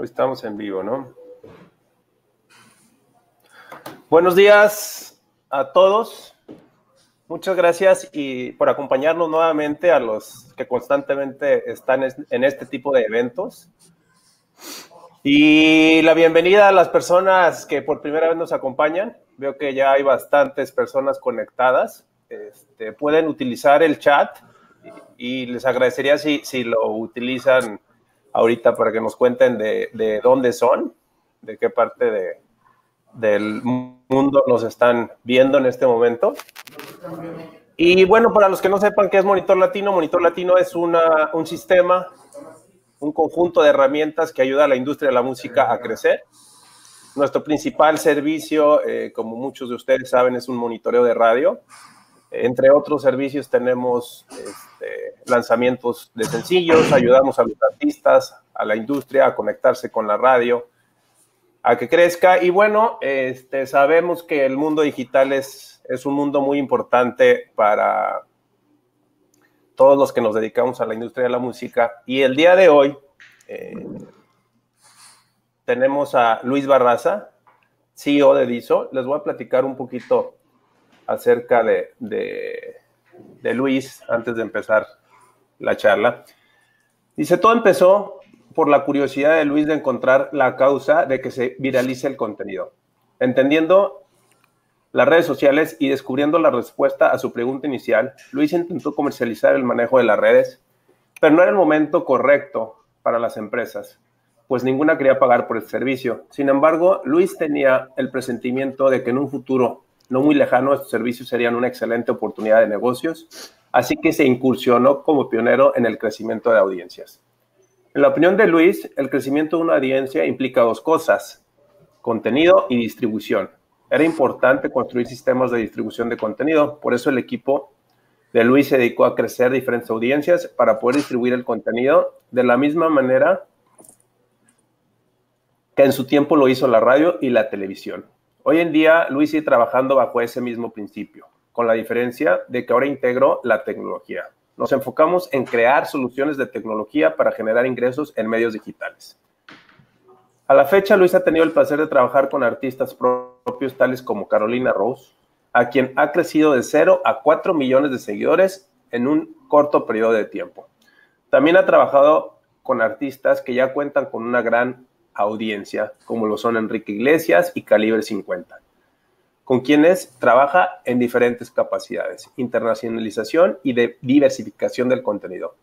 Hoy estamos en vivo, ¿no? Buenos días a todos. Muchas gracias y por acompañarnos nuevamente a los que constantemente están en este tipo de eventos. Y la bienvenida a las personas que por primera vez nos acompañan. Veo que ya hay bastantes personas conectadas. Este, pueden utilizar el chat y les agradecería si, si lo utilizan ahorita para que nos cuenten de, dónde son, de qué parte del mundo nos están viendo en este momento. Y bueno, para los que no sepan qué es Monitor Latino, Monitor Latino es un sistema, un conjunto de herramientas que ayuda a la industria de la música a crecer. Nuestro principal servicio, eh, como muchos de ustedes saben, es un monitoreo de radio. Entre otros servicios tenemos este, lanzamientos de sencillos, ayudamos a los artistas, a la industria a conectarse con la radio, a que crezca. Y bueno, este, sabemos que el mundo digital es, es un mundo muy importante para todos los que nos dedicamos a la industria de la música. Y el día de hoy eh, tenemos a Luis Barraza, CEO de Diso. Les voy a platicar un poquito acerca de, de, Luis antes de empezar la charla. Dice, todo empezó por la curiosidad de Luis de encontrar la causa de que se viralice el contenido, entendiendo las redes sociales y descubriendo la respuesta a su pregunta inicial. Luis intentó comercializar el manejo de las redes, pero no era el momento correcto para las empresas, pues ninguna quería pagar por el servicio. Sin embargo, Luis tenía el presentimiento de que en un futuro no muy lejano, estos servicios serían una excelente oportunidad de negocios, así que se incursionó como pionero en el crecimiento de audiencias. En la opinión de Luis, el crecimiento de una audiencia implica dos cosas, contenido y distribución. Era importante construir sistemas de distribución de contenido, por eso el equipo de Luis se dedicó a crecer diferentes audiencias para poder distribuir el contenido de la misma manera que en su tiempo lo hizo la radio y la televisión. Hoy en día, Luis sigue trabajando bajo ese mismo principio, con la diferencia de que ahora integro la tecnología. Nos enfocamos en crear soluciones de tecnología para generar ingresos en medios digitales. A la fecha, Luis ha tenido el placer de trabajar con artistas propios tales como Carolina Rose, a quien ha crecido de 0 a 4 millones de seguidores en un corto periodo de tiempo. También ha trabajado con artistas que ya cuentan con una gran audiencia, como lo son Enrique Iglesias y Calibre 50, con quienes trabaja en diferentes capacidades, internacionalización y de diversificación del contenido.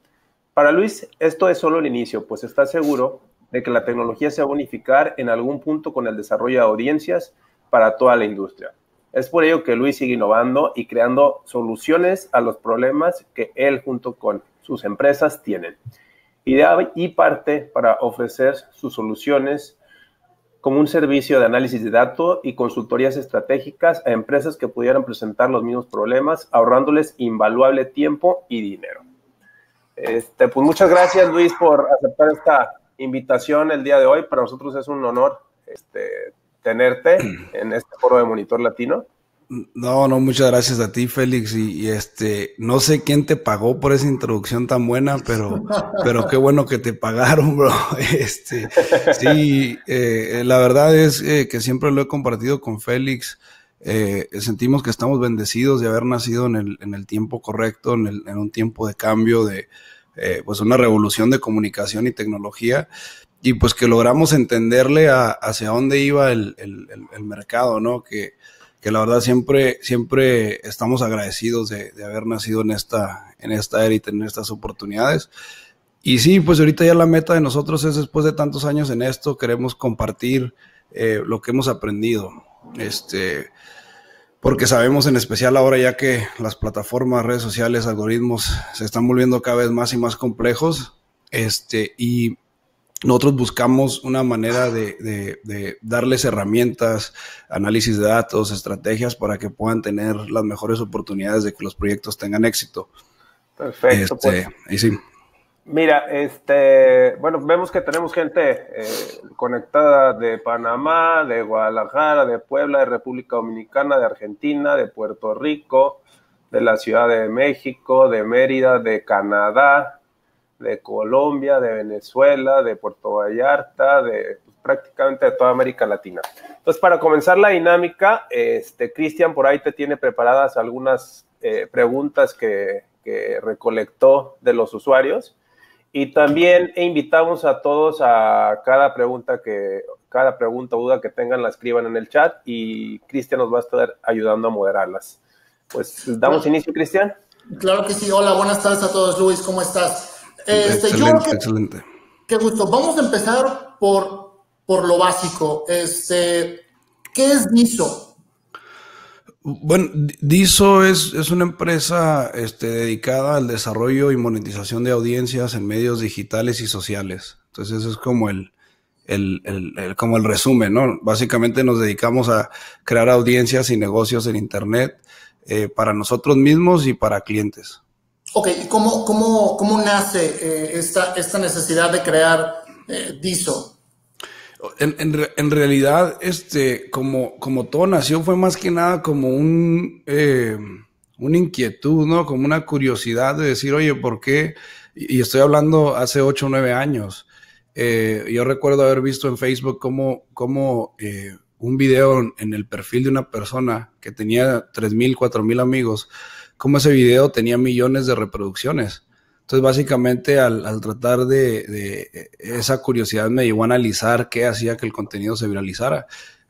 Para Luis, esto es solo el inicio, pues está seguro de que la tecnología se va a unificar en algún punto con el desarrollo de audiencias para toda la industria. Es por ello que Luis sigue innovando y creando soluciones a los problemas que él junto con sus empresas tienen idea y parte para ofrecer sus soluciones como un servicio de análisis de datos y consultorías estratégicas a empresas que pudieran presentar los mismos problemas, ahorrándoles invaluable tiempo y dinero. Este, pues, muchas gracias Luis por aceptar esta invitación el día de hoy. Para nosotros es un honor este, tenerte en este foro de Monitor Latino. No, no, muchas gracias a ti, Félix. Y, este, no sé quién te pagó por esa introducción tan buena, pero, pero qué bueno que te pagaron, bro. Este, sí, eh, la verdad es eh, que siempre lo he compartido con Félix. Eh, sentimos que estamos bendecidos de haber nacido en el, en el tiempo correcto, en, en, un tiempo de cambio, de eh, pues una revolución de comunicación y tecnología y pues que logramos entenderle a, hacia dónde iba el, el mercado, ¿no? Que, que la verdad siempre, siempre estamos agradecidos de, haber nacido en esta, en esta era y tener estas oportunidades. Y sí, pues ahorita ya la meta de nosotros es después de tantos años en esto, queremos compartir eh, lo que hemos aprendido. Este, porque sabemos en especial ahora ya que las plataformas, redes sociales, algoritmos se están volviendo cada vez más y más complejos. Este, y nosotros buscamos una manera de, darles herramientas, análisis de datos, estrategias para que puedan tener las mejores oportunidades de que los proyectos tengan éxito. Perfecto. Este, pues. y sí. Mira, este, bueno, vemos que tenemos gente eh, conectada de Panamá, de Guadalajara, de Puebla, de República Dominicana, de Argentina, de Puerto Rico, de la Ciudad de México, de Mérida, de Canadá, de Colombia, de Venezuela, de Puerto Vallarta, de pues, prácticamente de toda América Latina. Entonces, para comenzar la dinámica, este, Cristian por ahí te tiene preparadas algunas eh, preguntas que, recolectó de los usuarios. Y también e invitamos a todos a cada pregunta que, cada pregunta o duda que tengan la escriban en el chat y Cristian nos va a estar ayudando a moderarlas. Pues damos inicio, Cristian. Claro que sí. Hola, buenas tardes a todos, Luis. ¿Cómo estás? Este, excelente, excelente. Qué gusto. Vamos a empezar por, por lo básico. Este, ¿Qué es DISO? Bueno, DISO es, una empresa este, dedicada al desarrollo y monetización de audiencias en medios digitales y sociales. Entonces, es como el, como el resumen, ¿no? Básicamente nos dedicamos a crear audiencias y negocios en Internet eh, para nosotros mismos y para clientes. Ok, ¿y cómo, cómo, cómo nace eh, esta, esta necesidad de crear eh, DISO? En, en, realidad, este, como, como todo nació, fue más que nada como un, eh, una inquietud, ¿no? Como una curiosidad de decir, oye, ¿por qué? Y estoy hablando hace 8 o 9 años. Eh, yo recuerdo haber visto en Facebook como, cómo un video en, el perfil de una persona que tenía 3.000, 4.000 amigos cómo ese video tenía millones de reproducciones. Entonces, básicamente, al, tratar de, eh, esa curiosidad, me llevó a analizar qué hacía que el contenido se viralizara.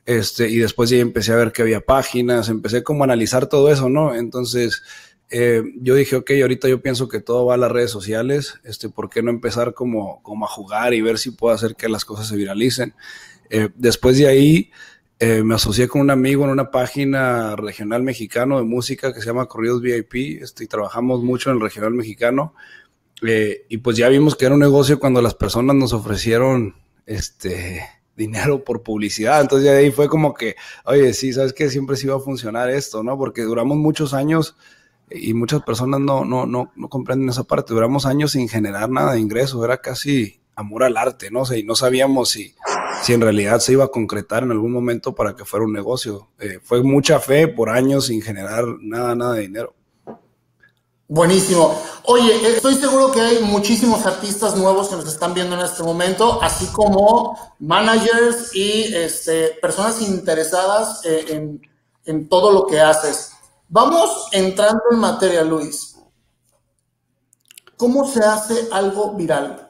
Este, y después ya empecé a ver que había páginas, empecé como a analizar todo eso, ¿no? Entonces, eh, yo dije, ok, ahorita yo pienso que todo va a las redes sociales, este, ¿por qué no empezar como, como a jugar y ver si puedo hacer que las cosas se viralicen? Eh, después de ahí, eh, me asocié con un amigo en una página regional mexicano de música que se llama Corridos VIP, este, y trabajamos mucho en el regional mexicano. Eh, y pues ya vimos que era un negocio cuando las personas nos ofrecieron este dinero por publicidad. Entonces de ahí fue como que, oye, sí, sabes que siempre sí iba a funcionar esto, ¿no? Porque duramos muchos años y muchas personas no, no, no, no comprenden esa parte. Duramos años sin generar nada de ingresos, era casi amor al arte, ¿no? sé y no sabíamos si si en realidad se iba a concretar en algún momento para que fuera un negocio. Eh, fue mucha fe por años sin generar nada, nada de dinero. Buenísimo. Oye, estoy seguro que hay muchísimos artistas nuevos que nos están viendo en este momento, así como managers y este, personas interesadas eh, en todo lo que haces. Vamos entrando en materia, Luis. ¿Cómo se hace algo viral?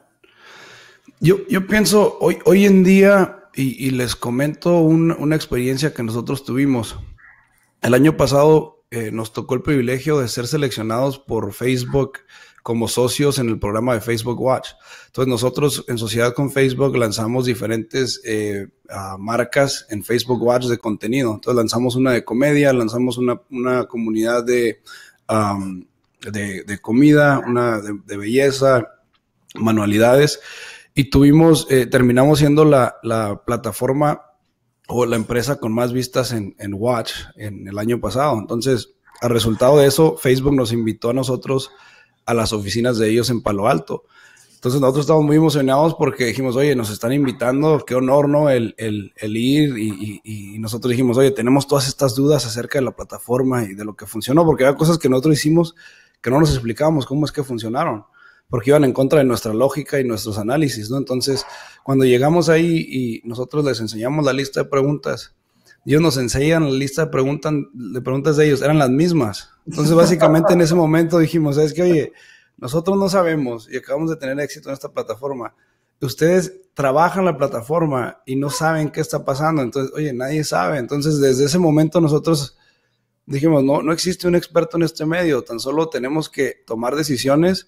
Yo, yo pienso, hoy, hoy en día, y, les comento una experiencia que nosotros tuvimos. El año pasado eh, nos tocó el privilegio de ser seleccionados por Facebook como socios en el programa de Facebook Watch. Entonces nosotros en sociedad con Facebook lanzamos diferentes eh, marcas en Facebook Watch de contenido. Entonces lanzamos una de comedia, lanzamos una, comunidad de, de, comida, una de belleza, manualidades. Y tuvimos, eh, terminamos siendo la, la, plataforma o la empresa con más vistas en, en Watch en el año pasado. Entonces, a resultado de eso, Facebook nos invitó a nosotros a las oficinas de ellos en Palo Alto. Entonces nosotros estábamos muy emocionados porque dijimos, oye, nos están invitando, qué honor, ¿no? El, el, el ir y, y, y, nosotros dijimos, oye, tenemos todas estas dudas acerca de la plataforma y de lo que funcionó, porque había cosas que nosotros hicimos que no nos explicábamos cómo es que funcionaron porque iban en contra de nuestra lógica y nuestros análisis, ¿no? Entonces, cuando llegamos ahí y nosotros les enseñamos la lista de preguntas, ellos nos enseñan la lista de preguntas, de preguntas de ellos, eran las mismas. Entonces, básicamente en ese momento dijimos, es que, oye, nosotros no sabemos y acabamos de tener éxito en esta plataforma. Ustedes trabajan la plataforma y no saben qué está pasando. Entonces, oye, nadie sabe. Entonces, desde ese momento nosotros dijimos, no, no existe un experto en este medio, tan solo tenemos que tomar decisiones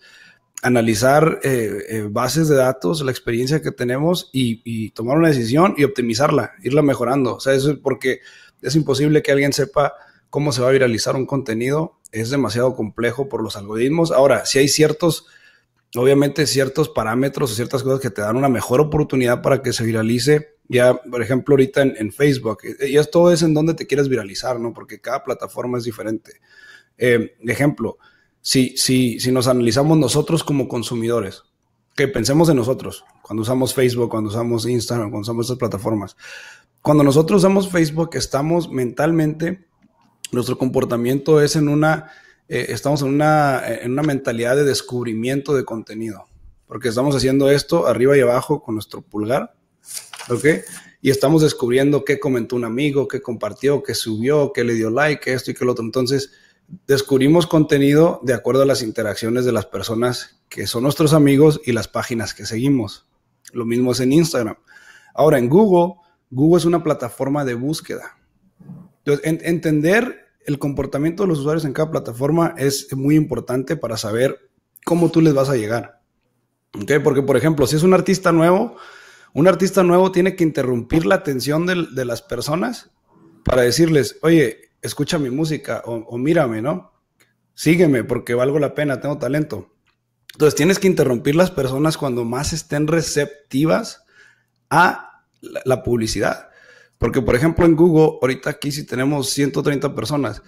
analizar eh, eh, bases de datos, la experiencia que tenemos y, tomar una decisión y optimizarla, irla mejorando. O sea, eso es porque es imposible que alguien sepa cómo se va a viralizar un contenido. Es demasiado complejo por los algoritmos. Ahora, si hay ciertos, obviamente ciertos parámetros o ciertas cosas que te dan una mejor oportunidad para que se viralice. Ya, por ejemplo, ahorita en, Facebook, eh, y todo es en donde te quieres viralizar, ¿no? Porque cada plataforma es diferente. ejemplo, si, si, si nos analizamos nosotros como consumidores, que pensemos en nosotros, cuando usamos Facebook, cuando usamos Instagram, cuando usamos estas plataformas, cuando nosotros usamos Facebook estamos mentalmente, nuestro comportamiento es en una, eh, estamos en una, eh, en una mentalidad de descubrimiento de contenido, porque estamos haciendo esto arriba y abajo con nuestro pulgar, ¿ok? y estamos descubriendo qué comentó un amigo, qué compartió, qué subió, qué le dio like, esto y qué lo otro. Entonces, descubrimos contenido de acuerdo a las interacciones de las personas que son nuestros amigos y las páginas que seguimos. Lo mismo es en Instagram. Ahora, en Google, Google es una plataforma de búsqueda. Entonces, entender el comportamiento de los usuarios en cada plataforma es muy importante para saber cómo tú les vas a llegar. Porque, por ejemplo, si es un artista nuevo, un artista nuevo tiene que interrumpir la atención de las personas para decirles, oye, escucha mi música o, mírame, ¿no? Sígueme porque valgo la pena, tengo talento. Entonces tienes que interrumpir las personas cuando más estén receptivas a la, publicidad. Porque, por ejemplo, en Google, ahorita aquí sí tenemos 130 personas.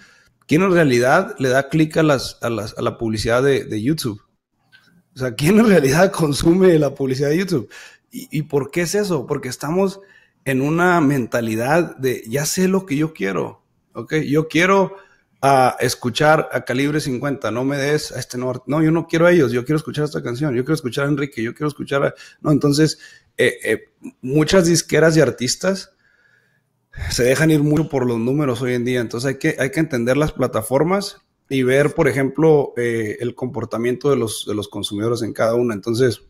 ¿Quién en realidad le da clic a, las, a, la publicidad de, YouTube? O sea, ¿quién en realidad consume la publicidad de YouTube? ¿Y, por qué es eso? Porque estamos en una mentalidad de ya sé lo que yo quiero. Ok, yo quiero a ah, escuchar a Calibre 50, no me des a este norte, no, yo no quiero a ellos, yo quiero escuchar esta canción, yo quiero escuchar a Enrique, yo quiero escuchar a... No, entonces, eh, eh, muchas disqueras y artistas se dejan ir mucho por los números hoy en día, entonces hay que, hay que entender las plataformas y ver, por ejemplo, eh, el comportamiento de los, de los consumidores en cada una. Entonces,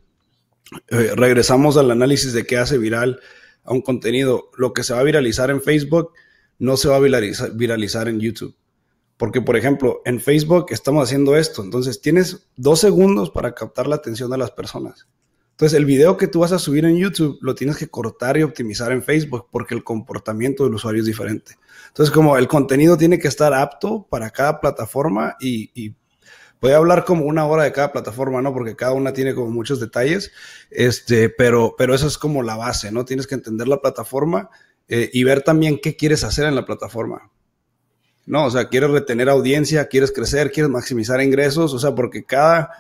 regresamos al análisis de qué hace viral a un contenido, lo que se va a viralizar en Facebook no se va a viralizar, en YouTube. Porque, por ejemplo, en Facebook estamos haciendo esto. Entonces, tienes dos segundos para captar la atención de las personas. Entonces, el video que tú vas a subir en YouTube lo tienes que cortar y optimizar en Facebook porque el comportamiento del usuario es diferente. Entonces, como el contenido tiene que estar apto para cada plataforma y, voy a hablar como una hora de cada plataforma, ¿no? Porque cada una tiene como muchos detalles, este, pero, pero es como la base, ¿no? Tienes que entender la plataforma eh, y ver también qué quieres hacer en la plataforma. No, o sea, quieres retener audiencia, quieres crecer, quieres maximizar ingresos, o sea, porque cada,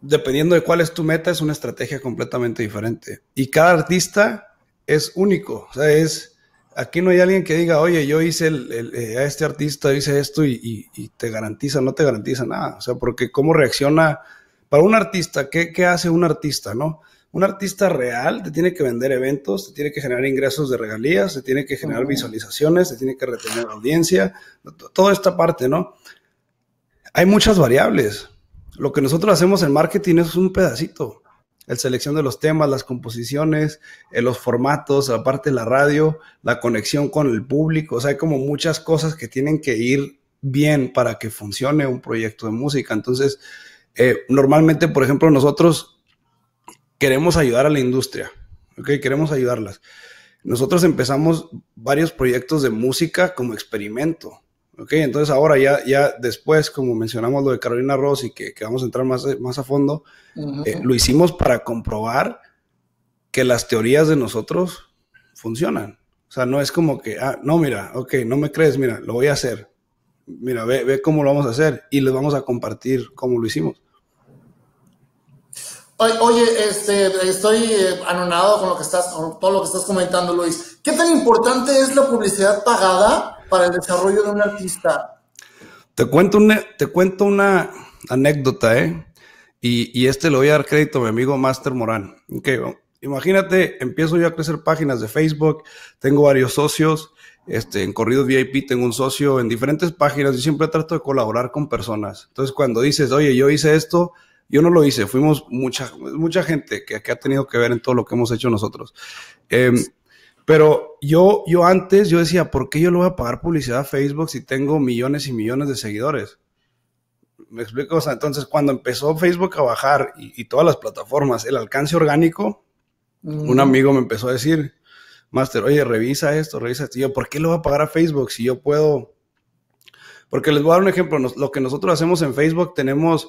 dependiendo de cuál es tu meta, es una estrategia completamente diferente. Y cada artista es único, o sea, es, aquí no hay alguien que diga, oye, yo hice el, eh, a este artista, hice esto y, y, te garantiza, no te garantiza nada, o sea, porque cómo reacciona, para un artista, ¿qué, qué hace un artista, no? Un artista real te tiene que vender eventos, te tiene que generar ingresos de regalías, te tiene que generar visualizaciones, te tiene que retener audiencia, toda esta parte, ¿no? Hay muchas variables. Lo que nosotros hacemos en marketing es un pedacito. La selección de los temas, las composiciones, eh, los formatos, la aparte la radio, la conexión con el público. O sea, hay como muchas cosas que tienen que ir bien para que funcione un proyecto de música. Entonces, eh, normalmente, por ejemplo, nosotros queremos ayudar a la industria, ¿ok? Queremos ayudarlas. Nosotros empezamos varios proyectos de música como experimento, ¿ok? Entonces ahora ya, ya después, como mencionamos lo de Carolina Ross y que, que vamos a entrar más, más a fondo, eh, lo hicimos para comprobar que las teorías de nosotros funcionan. O sea, no es como que, ah, no, mira, ok, no me crees, mira, lo voy a hacer. Mira, ve, ve cómo lo vamos a hacer y les vamos a compartir cómo lo hicimos. Oye, este, estoy eh, anonado con lo que estás, con todo lo que estás comentando, Luis. ¿Qué tan importante es la publicidad pagada para el desarrollo de un artista? Te cuento una, te cuento una anécdota, ¿eh? Y, y este le voy a dar crédito a mi amigo Master Morán. Okay, imagínate, empiezo yo a crecer páginas de Facebook, tengo varios socios, este, en Corridos VIP tengo un socio en diferentes páginas y siempre trato de colaborar con personas. Entonces, cuando dices, oye, yo hice esto, yo no lo hice, fuimos mucha, mucha gente que, ha tenido que ver en todo lo que hemos hecho nosotros. Em, pero yo, yo antes, yo decía, ¿por qué yo le voy a pagar publicidad a Facebook si tengo millones y millones de seguidores? Me explico, entonces cuando empezó Facebook a bajar y, todas las plataformas, el alcance orgánico, un amigo me empezó a decir, Master, oye, revisa esto, revisa esto. yo, ¿por qué le voy a pagar a Facebook si yo puedo? Porque les voy a dar un ejemplo, lo que nosotros hacemos en Facebook, tenemos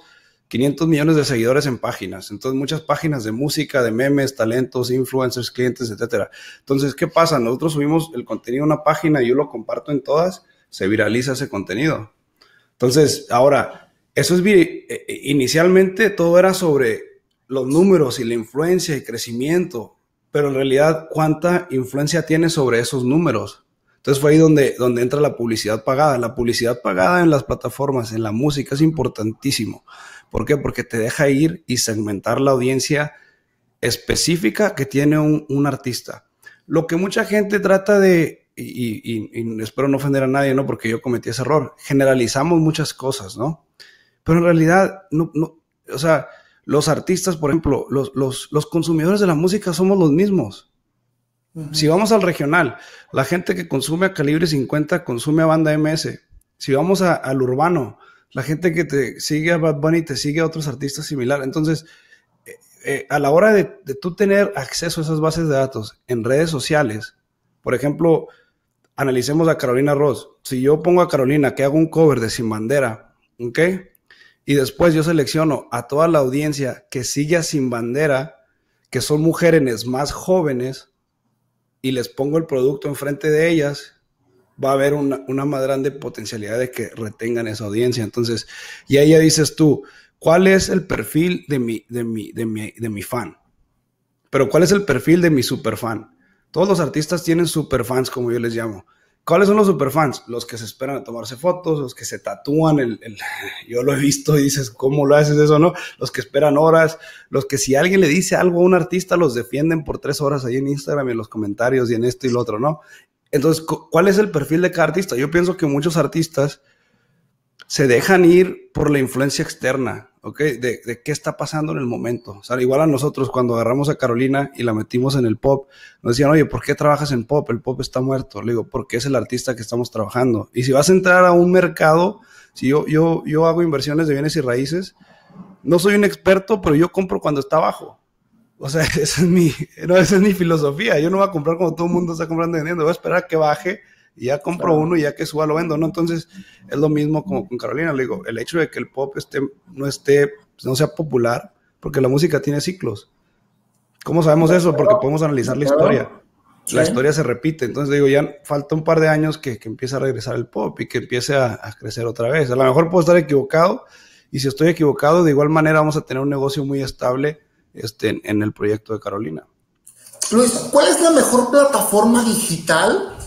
500 millones de seguidores en páginas. Entonces, muchas páginas de música, de memes, talentos, influencers, clientes, etcétera. Entonces, ¿qué pasa? Nosotros subimos el contenido a una página y yo lo comparto en todas, se viraliza ese contenido. Entonces, ahora, eso es eh, eh, inicialmente todo era sobre los números y la influencia y crecimiento, pero en realidad, ¿cuánta influencia tiene sobre esos números? Entonces fue ahí donde, donde entra la publicidad pagada. La publicidad pagada en las plataformas, en la música, es importantísimo. ¿Por qué? Porque te deja ir y segmentar la audiencia específica que tiene un, artista. Lo que mucha gente trata de, y, espero no ofender a nadie, ¿no? Porque yo cometí ese error. Generalizamos muchas cosas, ¿no? Pero en realidad, no, o sea, los artistas, por ejemplo, los, consumidores de la música somos los mismos. Si vamos al regional, la gente que consume a Calibre 50 consume a Banda MS. Si vamos al urbano, la gente que te sigue a Bad Bunny te sigue a otros artistas similares. Entonces, eh, eh, a la hora de, de, tú tener acceso a esas bases de datos en redes sociales, por ejemplo, analicemos a Carolina Ross. Si yo pongo a Carolina que hago un cover de Sin Bandera, ¿ok? Y después yo selecciono a toda la audiencia que sigue a Sin Bandera, que son mujeres más jóvenes, y les pongo el producto enfrente de ellas va a haber una, una más grande potencialidad de que retengan esa audiencia. Entonces, y ahí ya dices tú, ¿cuál es el perfil de mi, de mi, de mi, de mi fan? Pero ¿cuál es el perfil de mi superfan? Todos los artistas tienen superfans, como yo les llamo. ¿Cuáles son los superfans? Los que se esperan a tomarse fotos, los que se tatúan, el, yo lo he visto y dices, ¿cómo lo haces eso, no? Los que esperan horas, los que si alguien le dice algo a un artista, los defienden por tres horas ahí en Instagram y en los comentarios y en esto y lo otro, ¿no? Entonces, ¿cuál es el perfil de cada artista? Yo pienso que muchos artistas se dejan ir por la influencia externa, ¿ok? De, qué está pasando en el momento. O sea, igual a nosotros cuando agarramos a Carolina y la metimos en el pop, nos decían, oye, ¿por qué trabajas en pop? El pop está muerto. Le digo, porque es el artista que estamos trabajando. Y si vas a entrar a un mercado, si yo, yo, yo hago inversiones de bienes y raíces, no soy un experto, pero yo compro cuando está abajo. O sea, esa es mi, no, es mi filosofía. Yo no voy a comprar como todo el mundo está comprando y vendiendo. Voy a esperar a que baje y ya compro uno y ya que suba lo vendo, ¿no? Entonces, es lo mismo como con Carolina. Le digo, el hecho de que el pop esté, no esté, pues, no sea popular, porque la música tiene ciclos. ¿Cómo sabemos eso? Porque podemos analizar la historia. La historia se repite. Entonces, digo, ya falta un par de años que, que empiece a regresar el pop y que empiece a, a crecer otra vez. A lo mejor puedo estar equivocado y si estoy equivocado, de igual manera vamos a tener un negocio muy estable este, en, el proyecto de Carolina. Luis, ¿cuál es la mejor plataforma digital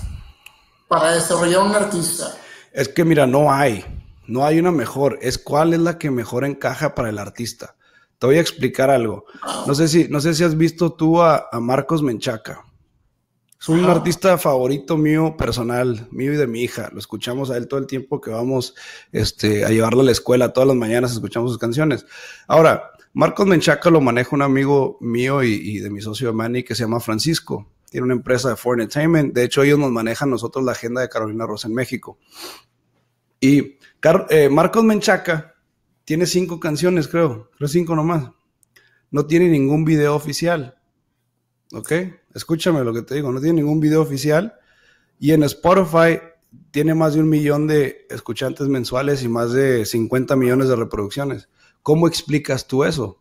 para desarrollar un artista? Es que mira, no hay, no hay una mejor, es cuál es la que mejor encaja para el artista. Te voy a explicar algo. No sé si, no sé si has visto tú a, Marcos Menchaca. Es un artista favorito mío, personal, mío y de mi hija. Lo escuchamos a él todo el tiempo que vamos este, a llevarlo a la escuela. Todas las mañanas escuchamos sus canciones. Ahora, Marcos Menchaca lo maneja un amigo mío y, de mi socio Manny que se llama Francisco. Tiene una empresa de Foreign Entertainment. De hecho, ellos nos manejan nosotros la agenda de Carolina Rosa en México. Y eh, Marcos Menchaca tiene cinco canciones, creo. Creo cinco nomás. No tiene ningún video oficial. ¿Ok? Escúchame lo que te digo. No tiene ningún video oficial. Y en Spotify tiene más de un millón de escuchantes mensuales y más de 50 millones de reproducciones. ¿Cómo explicas tú eso?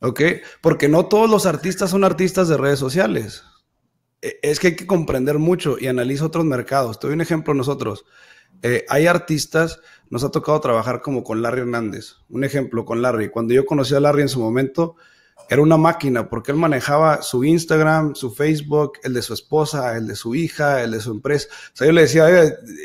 ¿Ok? Porque no todos los artistas son artistas de redes sociales. E, es que hay que comprender mucho y analizar otros mercados. Te doy un ejemplo nosotros. Eh, hay artistas, nos ha tocado trabajar como con Larry Hernández. Un ejemplo con Larry. Cuando yo conocí a Larry en su momento, era una máquina porque él manejaba su Instagram, su Facebook, el de su esposa, el de su hija, el de su empresa. O sea, yo le decía,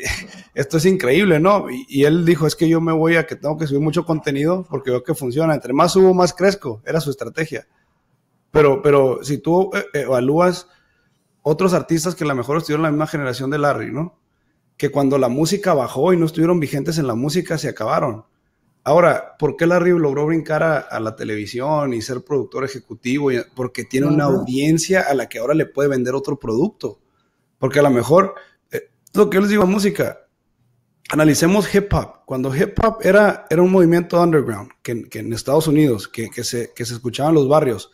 esto es increíble, ¿no? Y, él dijo, es que yo me voy a que tengo que subir mucho contenido porque veo que funciona. Entre más subo, más crezco. Era su estrategia. Pero, pero si tú eh, eh, evalúas otros artistas que a lo mejor estuvieron en la misma generación de Larry, ¿no? Que cuando la música bajó y no estuvieron vigentes en la música, se acabaron Ahora, ¿por qué Larry logró brincar a, la televisión y ser productor ejecutivo? Porque tiene una audiencia a la que ahora le puede vender otro producto. Porque a lo mejor, eh, lo que yo les digo a música, analicemos hip hop. Cuando hip hop era, era un movimiento underground, que, en Estados Unidos, que, que, se, que se escuchaba en los barrios,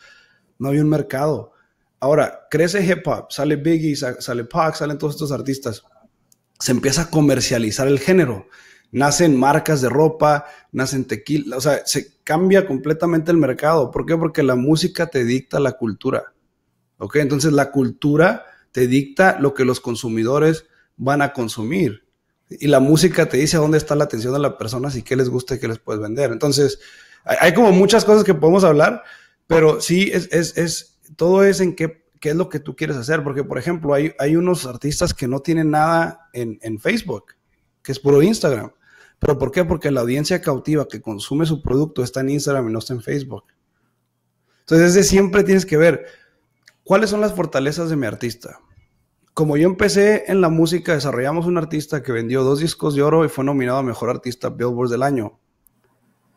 no había un mercado. Ahora, crece hip hop, sale Biggie, sale Pac, salen todos estos artistas. Se empieza a comercializar el género nacen marcas de ropa, nacen tequila, o sea, se cambia completamente el mercado. ¿Por qué? Porque la música te dicta la cultura. ¿Ok? Entonces la cultura te dicta lo que los consumidores van a consumir. Y la música te dice dónde está la atención de las personas y qué les gusta y qué les puedes vender. Entonces, hay como muchas cosas que podemos hablar, pero sí es, todo es en qué, es lo que tú quieres hacer. Porque, por ejemplo, hay, hay unos artistas que no tienen nada en, en Facebook, que es puro Instagram. ¿Pero por qué? Porque la audiencia cautiva que consume su producto está en Instagram y no está en Facebook. Entonces, desde siempre tienes que ver cuáles son las fortalezas de mi artista. Como yo empecé en la música, desarrollamos un artista que vendió dos discos de oro y fue nominado a Mejor Artista Billboard del año.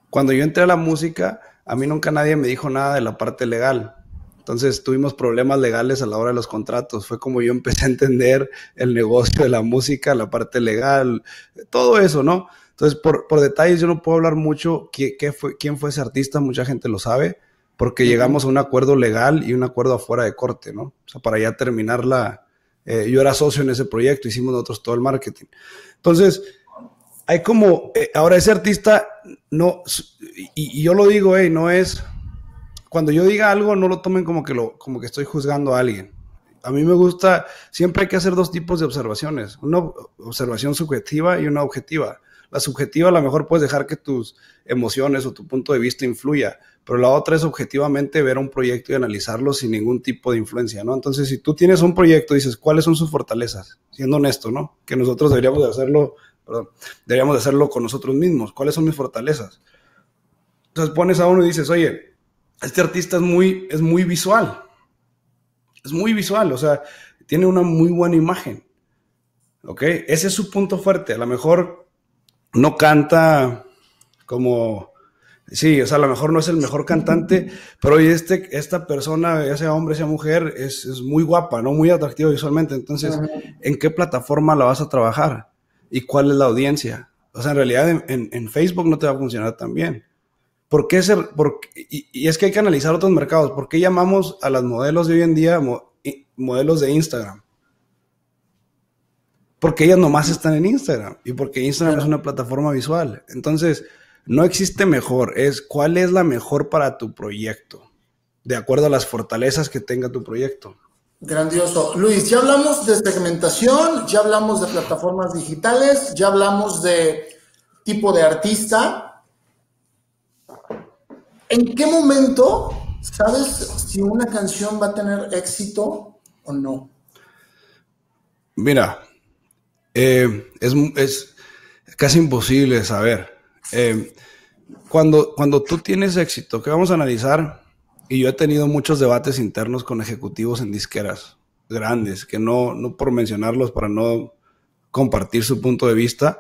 Cuando yo entré a la música, a mí nunca nadie me dijo nada de la parte legal. Entonces tuvimos problemas legales a la hora de los contratos. Fue como yo empecé a entender el negocio de la música, la parte legal, todo eso, ¿no? Entonces, por, detalles yo no puedo hablar mucho qué, fue, quién fue ese artista, mucha gente lo sabe, porque llegamos a un acuerdo legal y un acuerdo afuera de corte, ¿no? O sea, para ya terminar la... Eh, yo era socio en ese proyecto, hicimos nosotros todo el marketing. Entonces, hay como, eh, ahora ese artista no, y, yo lo digo, no es, cuando yo diga algo, no lo tomen como que, lo, como que estoy juzgando a alguien. A mí me gusta, siempre hay que hacer dos tipos de observaciones, una observación subjetiva y una objetiva. La subjetiva a lo mejor puedes dejar que tus emociones o tu punto de vista influya, pero la otra es objetivamente ver un proyecto y analizarlo sin ningún tipo de influencia, ¿no? Entonces, si tú tienes un proyecto, dices, ¿cuáles son sus fortalezas? Siendo honesto, ¿no? Que nosotros deberíamos de hacerlo, perdón, deberíamos hacerlo con nosotros mismos. ¿Cuáles son mis fortalezas? Entonces pones a uno y dices, oye, este artista es muy, es muy visual. Es muy visual, o sea, tiene una muy buena imagen. ¿Ok? Ese es su punto fuerte. A lo mejor no canta como... Sí, o sea, a lo mejor no es el mejor cantante, pero hoy este, esta persona, ese sea hombre, sea mujer, es, muy guapa, ¿no? Muy atractiva visualmente. Entonces, ¿en qué plataforma la vas a trabajar? ¿Y cuál es la audiencia? O sea, en realidad en, Facebook no te va a funcionar tan bien. ¿Por qué ser, por, y, es que hay que analizar otros mercados. ¿Por qué llamamos a las modelos de hoy en día modelos de Instagram? porque ellas nomás están en Instagram y porque Instagram es una plataforma visual. Entonces, no existe mejor, es cuál es la mejor para tu proyecto, de acuerdo a las fortalezas que tenga tu proyecto. Grandioso. Luis, ya hablamos de segmentación, ya hablamos de plataformas digitales, ya hablamos de tipo de artista. ¿En qué momento sabes si una canción va a tener éxito o no? Mira, eh, es, casi imposible saber. Eh, cuando, cuando tú tienes éxito, que vamos a analizar, y yo he tenido muchos debates internos con ejecutivos en disqueras grandes, que no, por mencionarlos para no compartir su punto de vista,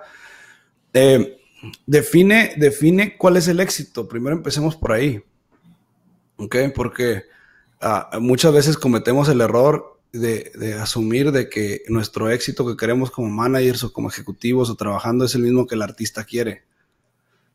eh, define, define cuál es el éxito. Primero empecemos por ahí. Porque ah, muchas veces cometemos el error de, asumir de que nuestro éxito que queremos como managers o como ejecutivos o trabajando es el mismo que el artista quiere.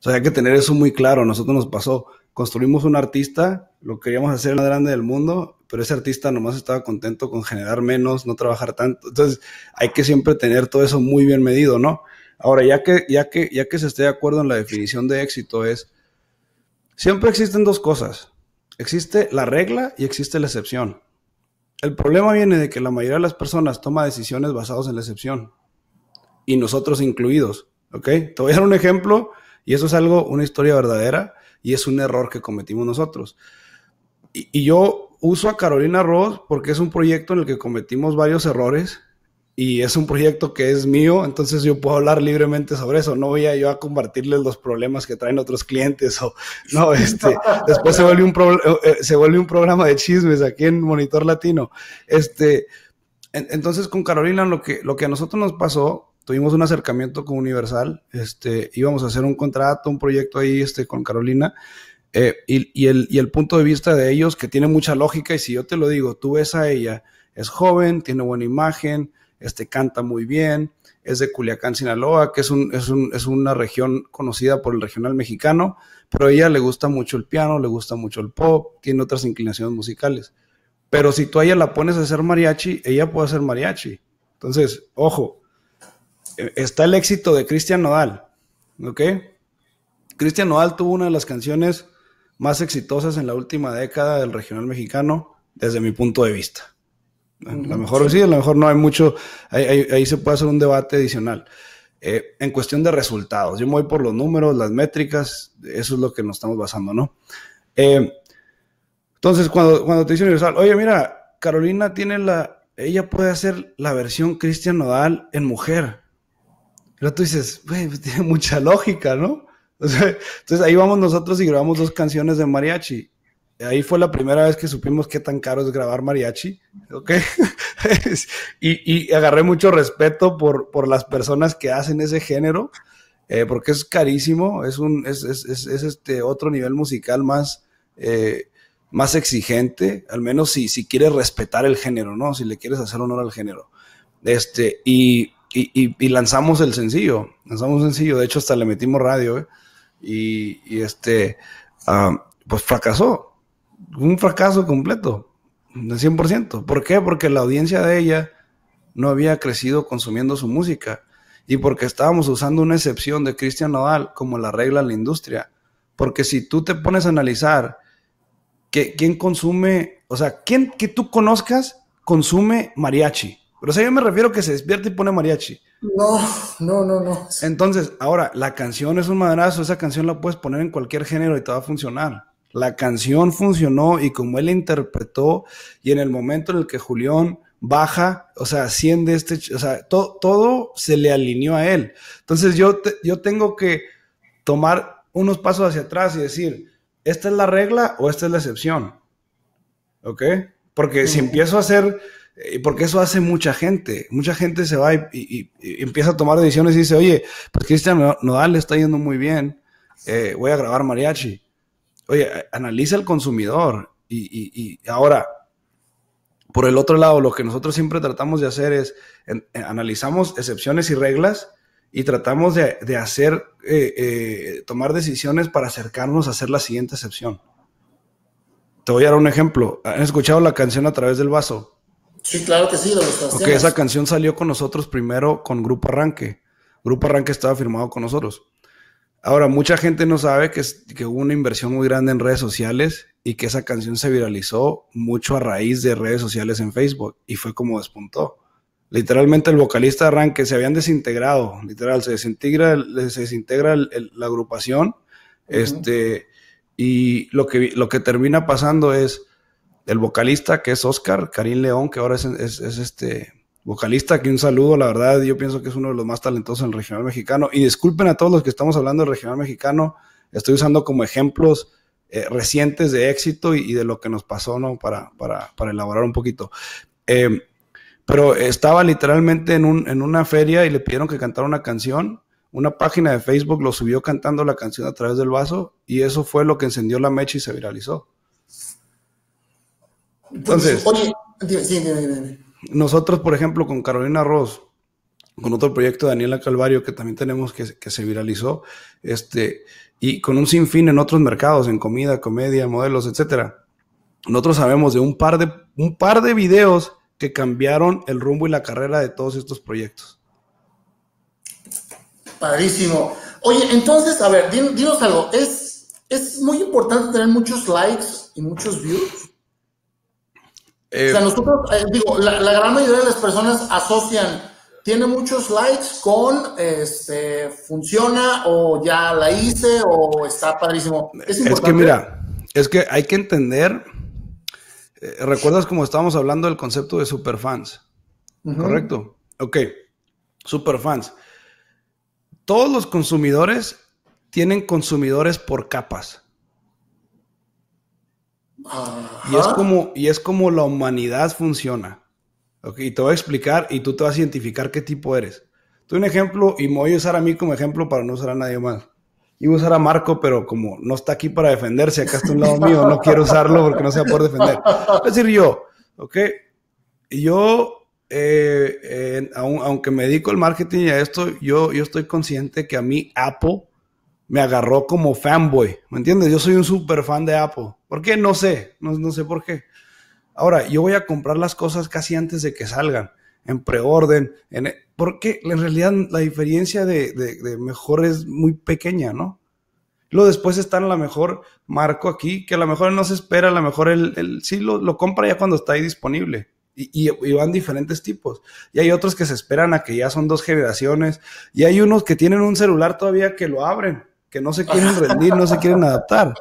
O sea, hay que tener eso muy claro. Nosotros nos pasó, construimos un artista, lo queríamos hacer el más grande del mundo, pero ese artista nomás estaba contento con generar menos, no trabajar tanto. Entonces, hay que siempre tener todo eso muy bien medido, ¿no? Ahora, ya que, ya que, ya que se esté de acuerdo en la definición de éxito es, siempre existen dos cosas. Existe la regla y existe la excepción. El problema viene de que la mayoría de las personas toma decisiones basadas en la excepción. Y nosotros incluidos. ¿Ok? Te voy a dar un ejemplo y eso es algo, una historia verdadera y es un error que cometimos nosotros. Y, y yo uso a Carolina Ross porque es un proyecto en el que cometimos varios errores y es un proyecto que es mío, entonces yo puedo hablar libremente sobre eso. No voy a yo a compartirles los problemas que traen otros clientes o no, este, después se vuelve un eh, eh, se vuelve un programa de chismes aquí en Monitor Latino. Este, entonces con Carolina lo que lo que a nosotros nos pasó, tuvimos un acercamiento con Universal, este, íbamos a hacer un contrato, un proyecto ahí este con Carolina. Eh, y, el, y el punto de vista de ellos que tiene mucha lógica y si yo te lo digo, tú ves a ella, es joven, tiene buena imagen, este, canta muy bien, es de Culiacán, Sinaloa, que es, es, es, una región conocida por el regional mexicano, pero a ella le gusta mucho el piano, le gusta mucho el pop, tiene otras inclinaciones musicales. Pero si tú a ella la pones a hacer mariachi, ella puede hacer mariachi. Entonces, ojo, e, está el éxito de Cristian Nodal, ¿ok? Cristian Nodal tuvo una de las canciones más exitosas en la última década del regional mexicano, desde mi punto de vista. A lo mejor sí, a lo mejor no hay mucho, ahí, se puede hacer un debate adicional. Eh, en cuestión de resultados, yo me voy por los números, las métricas, eso es lo que nos estamos basando, ¿no? Eh, entonces, cuando, te dice Universal, oye, mira, Carolina tiene la, ella puede hacer la versión Cristian Nodal en mujer. Pero tú dices, güey, pues, tiene mucha lógica, ¿no? entonces ahí vamos nosotros y grabamos dos canciones de mariachi ahí fue la primera vez que supimos qué tan caro es grabar mariachi, ¿ok? y, agarré mucho respeto por, las personas que hacen ese género, eh, porque es carísimo, es, un, es, este otro nivel musical más, eh, más exigente, al menos si, quieres respetar el género, ¿no? Si le quieres hacer honor al género. Este, y, lanzamos el sencillo, lanzamos el sencillo, de hecho hasta le metimos radio, eh, y, este, ah, pues fracasó, un fracaso completo, de 100%. ¿Por qué? Porque la audiencia de ella no había crecido consumiendo su música y porque estábamos usando una excepción de Cristian Nodal como la regla de la industria. Porque si tú te pones a analizar que, quién consume, o sea, quién que tú conozcas consume mariachi. Pero o sea, yo me refiero a que se despierta y pone mariachi. No, no, no, no. Entonces, ahora, la canción es un madrazo, esa canción la puedes poner en cualquier género y te va a funcionar. La canción funcionó y como él interpretó, y en el momento en el que Julián baja, o sea, asciende este, o sea, todo se le alineó a él. Entonces yo, yo tengo que tomar unos pasos hacia atrás y decir, ¿esta es la regla o esta es la excepción? ¿Ok? Porque si empiezo a hacer, eh, porque eso hace mucha gente, mucha gente se va y, empieza a tomar decisiones y dice, oye, pues Cristian Nodal está yendo muy bien, eh, voy a grabar mariachi oye, analiza el consumidor. Y, y, y, ahora, por el otro lado, lo que nosotros siempre tratamos de hacer es eh, analizamos excepciones y reglas y tratamos de, hacer, eh, eh, tomar decisiones para acercarnos a hacer la siguiente excepción. Te voy a dar un ejemplo. ¿Han escuchado la canción A través del vaso? Sí, claro que sí, Porque esa canción salió con nosotros primero con Grupo Arranque. Grupo Arranque estaba firmado con nosotros. Ahora, mucha gente no sabe que, hubo una inversión muy grande en redes sociales y que esa canción se viralizó mucho a raíz de redes sociales en Facebook y fue como despuntó. Literalmente el vocalista arranque se habían desintegrado, literal, se desintegra, se desintegra la agrupación. este, y lo que, lo que termina pasando es el vocalista, que es Oscar, Karim León, que ahora es este, vocalista, que un saludo, la verdad, yo pienso que es uno de los más talentosos en el regional mexicano. Y disculpen a todos los que estamos hablando del regional mexicano, estoy usando como ejemplos eh, recientes de éxito y, de lo que nos pasó, ¿no? Para, para, para elaborar un poquito. Em, pero estaba literalmente en, en una feria y le pidieron que cantara una canción. Una página de Facebook lo subió cantando la canción a través del vaso y eso fue lo que encendió la mecha y se viralizó. Pues, Entonces, Oye, sí, dime, nosotros, por ejemplo, con Carolina Ross, con otro proyecto de Daniela Calvario que también tenemos que, se viralizó, este, y con un sinfín en otros mercados, en comida, comedia, modelos, etcétera. Nosotros sabemos de un par de, un par de videos que cambiaron el rumbo y la carrera de todos estos proyectos. Padrísimo. Oye, entonces, a ver, dinos, algo. ¿Es, ¿Es muy importante tener muchos likes y muchos views? Eh, nosotros, eh, la, gran mayoría de las personas asocian, tiene muchos likes con, este, funciona o ya la hice o está padrísimo. Es, que mira, es que hay que entender, eh, ¿recuerdas como estábamos hablando del concepto de superfans? ¿Correcto? Ok, superfans. Todos los consumidores tienen consumidores por capas. Y es, como, y es como la humanidad funciona. Y te voy a explicar y tú te vas a identificar qué tipo eres. Tú un ejemplo y me voy a usar a mí como ejemplo para no usar a nadie más. Iba a usar a Marco, pero como no está aquí para defenderse, acá está un lado mío, no quiero usarlo porque no sea por a defender. Es decir, yo, ¿ok? Yo, eh, aunque me dedico al marketing y a esto, yo, yo estoy consciente que a mí Apple me agarró como fanboy, ¿me entiendes? Yo soy un super fan de Apple. ¿Por qué? No sé, no, sé por qué. Ahora, yo voy a comprar las cosas casi antes de que salgan, en preorden, en, e, porque en realidad la diferencia de, mejor es muy pequeña, ¿no? Luego después está en la mejor marco aquí, que a lo mejor no se espera, a lo mejor el, el sí lo, compra ya cuando está ahí disponible. y, van diferentes tipos. Y hay otros que se esperan a que ya son dos generaciones. Y hay unos que tienen un celular todavía que lo abren que no se quieren rendir, no se quieren adaptar.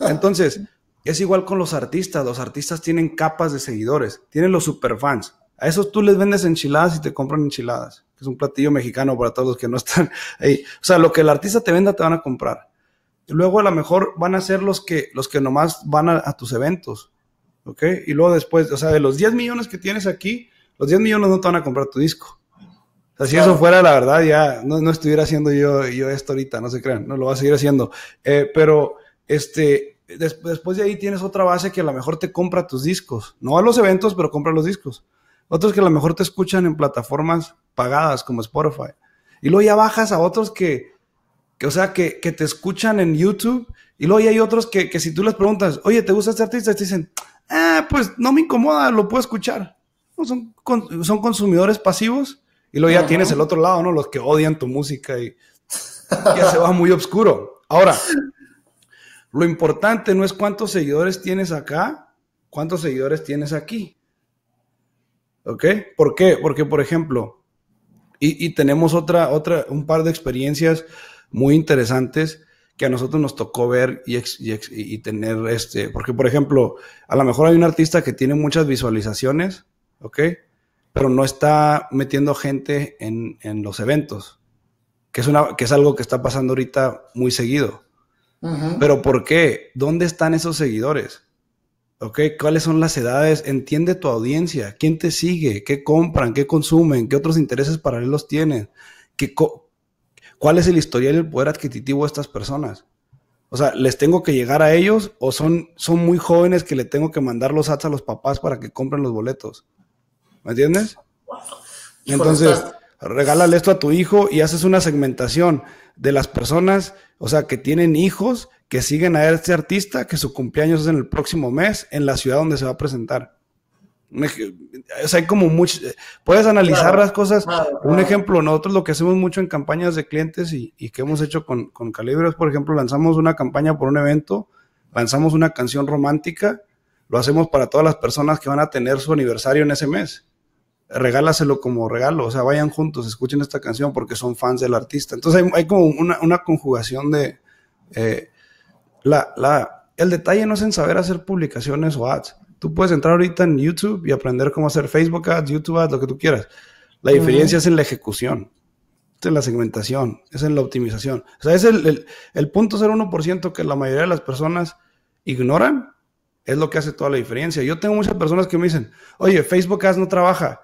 Entonces, es igual con los artistas. Los artistas tienen capas de seguidores, tienen los superfans. A esos tú les vendes enchiladas y te compran enchiladas, que es un platillo mexicano para todos los que no están ahí. O sea, lo que el artista te venda te van a comprar. luego a lo mejor van a ser los que, los que nomás van a, tus eventos. ¿Ok? Y luego después, o sea, de los 10 millones que tienes aquí, los 10 millones no te van a comprar tu disco. O si eso fuera la verdad, ya no, estuviera haciendo yo, yo esto ahorita, no se crean, no lo va a seguir haciendo. Eh, pero este, después de ahí tienes otra base que a lo mejor te compra tus discos. No a los eventos, pero compra los discos. Otros que a lo mejor te escuchan en plataformas pagadas como Spotify. Y luego ya bajas a otros que, o sea, que, te escuchan en YouTube. Y luego ya hay otros que, si tú les preguntas, oye, ¿te gusta este artista? Te dicen, ah, pues no me incomoda, lo puedo escuchar. son, son consumidores pasivos y luego ya tienes el otro lado, ¿no? Los que odian tu música y ya se va muy oscuro. Ahora, lo importante no es cuántos seguidores tienes acá, cuántos seguidores tienes aquí. ¿Ok? ¿Por qué? Porque, por ejemplo, y, tenemos otra, otra, un par de experiencias muy interesantes que a nosotros nos tocó ver y, y, tener este, porque por ejemplo, a lo mejor hay un artista que tiene muchas visualizaciones, ¿ok? pero no está metiendo gente en, los eventos, que es, una, que es algo que está pasando ahorita muy seguido. Pero ¿por qué? ¿Dónde están esos seguidores? ¿Cuáles son las edades? Entiende tu audiencia. ¿Quién te sigue? ¿Qué compran? ¿Qué consumen? ¿Qué otros intereses paralelos tienen? ¿Qué ¿Cuál es el historial y el poder adquisitivo de estas personas? O sea, ¿les tengo que llegar a ellos o son, son muy jóvenes que le tengo que mandar los ads a los papás para que compren los boletos? ¿Me entiendes? Entonces, regálale esto a tu hijo y haces una segmentación de las personas, o sea, que tienen hijos, que siguen a este artista, que su cumpleaños es en el próximo mes, en la ciudad donde se va a presentar. O sea, hay como mucho, eh, puedes analizar las cosas. Un ejemplo, nosotros lo que hacemos mucho en campañas de clientes y, que hemos hecho con, con es, por ejemplo, lanzamos una campaña por un evento, lanzamos una canción romántica, lo hacemos para todas las personas que van a tener su aniversario en ese mes regálaselo como regalo, o sea, vayan juntos, escuchen esta canción porque son fans del artista. Entonces hay, como una, conjugación de... Eh, la, la, el detalle no es en saber hacer publicaciones o ads. Tú puedes entrar ahorita en YouTube y aprender cómo hacer Facebook ads, YouTube ads, lo que tú quieras. La diferencia es en la ejecución, es en la segmentación, es en la optimización. O sea, es el, el, el ciento que la mayoría de las personas ignoran, es lo que hace toda la diferencia. Yo tengo muchas personas que me dicen, oye, Facebook ads no trabaja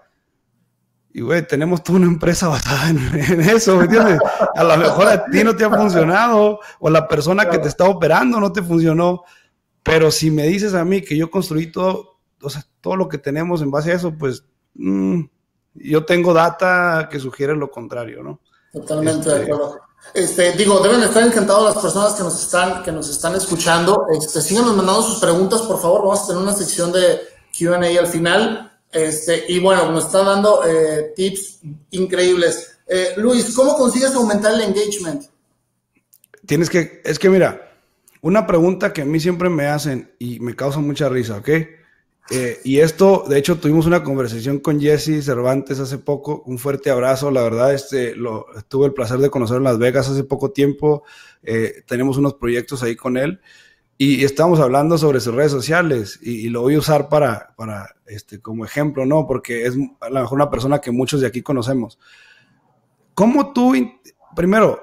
y, güey, tenemos toda una empresa basada en, eso, ¿me entiendes? A lo mejor a ti no te ha funcionado o la persona que te está operando no te funcionó, pero si me dices a mí que yo construí todo, o sea, todo lo que tenemos en base a eso, pues mm, yo tengo data que sugiere lo contrario, ¿no? Totalmente de este, acuerdo. Este, digo, deben estar encantados las personas que nos están, que nos están escuchando. Este, síganos mandando sus preguntas, por favor. Vamos a tener una sección de QA al final. Este, y bueno, nos está dando eh, tips increíbles. Eh, Luis, ¿cómo consigues aumentar el engagement? Tienes que, es que mira, una pregunta que a mí siempre me hacen y me causa mucha risa, ¿ok? Eh, y esto, de hecho, tuvimos una conversación con Jesse Cervantes hace poco. Un fuerte abrazo, la verdad, este, lo, tuve el placer de conocer en Las Vegas hace poco tiempo. tenemos unos proyectos ahí con él y estamos hablando sobre sus redes sociales y, lo voy a usar para, para, este, como ejemplo, ¿no? Porque es a lo mejor una persona que muchos de aquí conocemos. ¿Cómo tú, primero,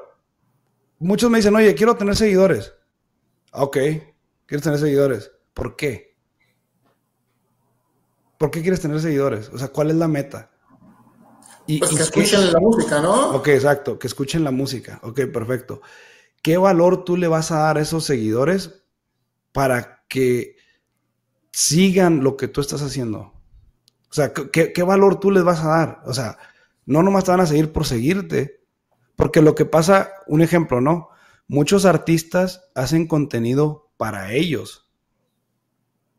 muchos me dicen, oye, quiero tener seguidores. Ah, ok, quieres tener seguidores. ¿Por qué? ¿Por qué quieres tener seguidores? O sea, ¿cuál es la meta? Y, pues que escuchen la música, ¿no? Ok, exacto, que escuchen la música. Ok, perfecto. ¿Qué valor tú le vas a dar a esos seguidores para que sigan lo que tú estás haciendo? O sea, ¿qué, valor tú les vas a dar? O sea, no nomás te van a seguir por seguirte, porque lo que pasa, un ejemplo, ¿no? Muchos artistas hacen contenido para ellos.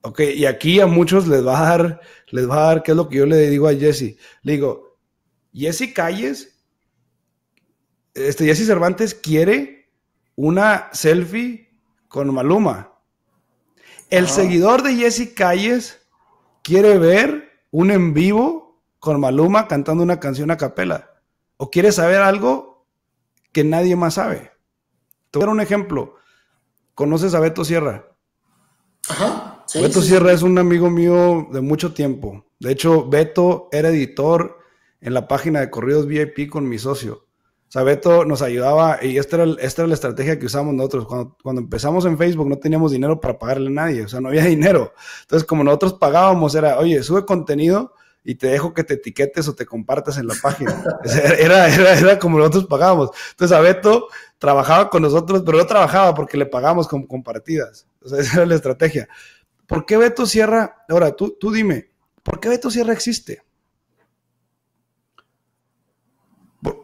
Ok, y aquí a muchos les va a dar, les va a dar, ¿qué es lo que yo le digo a Jesse? Le digo, Jesse Calles, este Jesse Cervantes quiere una selfie con Maluma. El ah. seguidor de Jesse Calles quiere ver un en vivo con Maluma cantando una canción a capela. O quiere saber algo que nadie más sabe. Te voy a un ejemplo. ¿Conoces a Beto Sierra? Ajá. Sí, Beto Sierra es un amigo mío de mucho tiempo. De hecho, Beto era editor en la página de Corridos VIP con mi socio. O nos ayudaba y esta era, esta la estrategia que usamos nosotros. Cuando, empezamos en Facebook no teníamos dinero para pagarle a nadie, o sea, no había dinero. Entonces, como nosotros pagábamos, era, oye, sube contenido y te dejo que te etiquetes o te compartas en la página. era, como nosotros pagábamos. Entonces, a trabajaba con nosotros, pero no trabajaba porque le pagamos con compartidas. O sea, esa era la estrategia. ¿Por qué Beto Sierra? Ahora, tú, tú dime, ¿por qué Beto Sierra existe?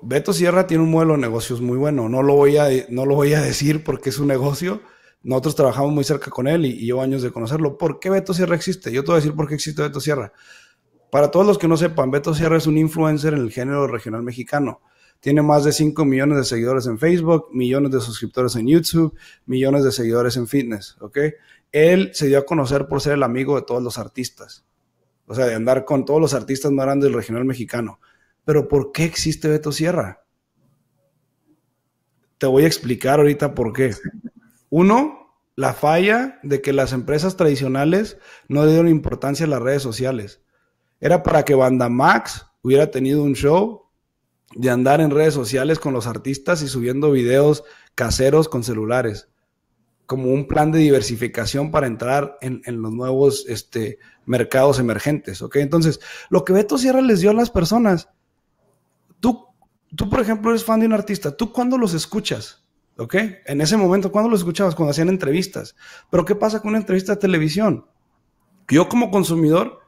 Beto Sierra tiene un modelo de negocios muy bueno. No lo voy a, no lo voy a decir porque es un negocio. Nosotros trabajamos muy cerca con él y, llevo años de conocerlo. ¿Por qué Beto Sierra existe? Yo te voy a decir por qué existe Beto Sierra. Para todos los que no sepan, Beto Sierra es un influencer en el género regional mexicano. Tiene más de 5 millones de seguidores en Facebook, millones de suscriptores en YouTube, millones de seguidores en fitness, ¿ok? Él se dio a conocer por ser el amigo de todos los artistas. O sea, de andar con todos los artistas más grandes del regional mexicano pero ¿por qué existe Beto Sierra? Te voy a explicar ahorita por qué. Uno, la falla de que las empresas tradicionales no dieron importancia a las redes sociales. Era para que Banda Max hubiera tenido un show de andar en redes sociales con los artistas y subiendo videos caseros con celulares, como un plan de diversificación para entrar en, los nuevos este, mercados emergentes. Entonces, lo que Beto Sierra les dio a las personas tú, por ejemplo, eres fan de un artista, ¿tú cuándo los escuchas? ¿Ok? En ese momento, ¿cuándo los escuchabas? Cuando hacían entrevistas. Pero ¿qué pasa con una entrevista de televisión? Yo como consumidor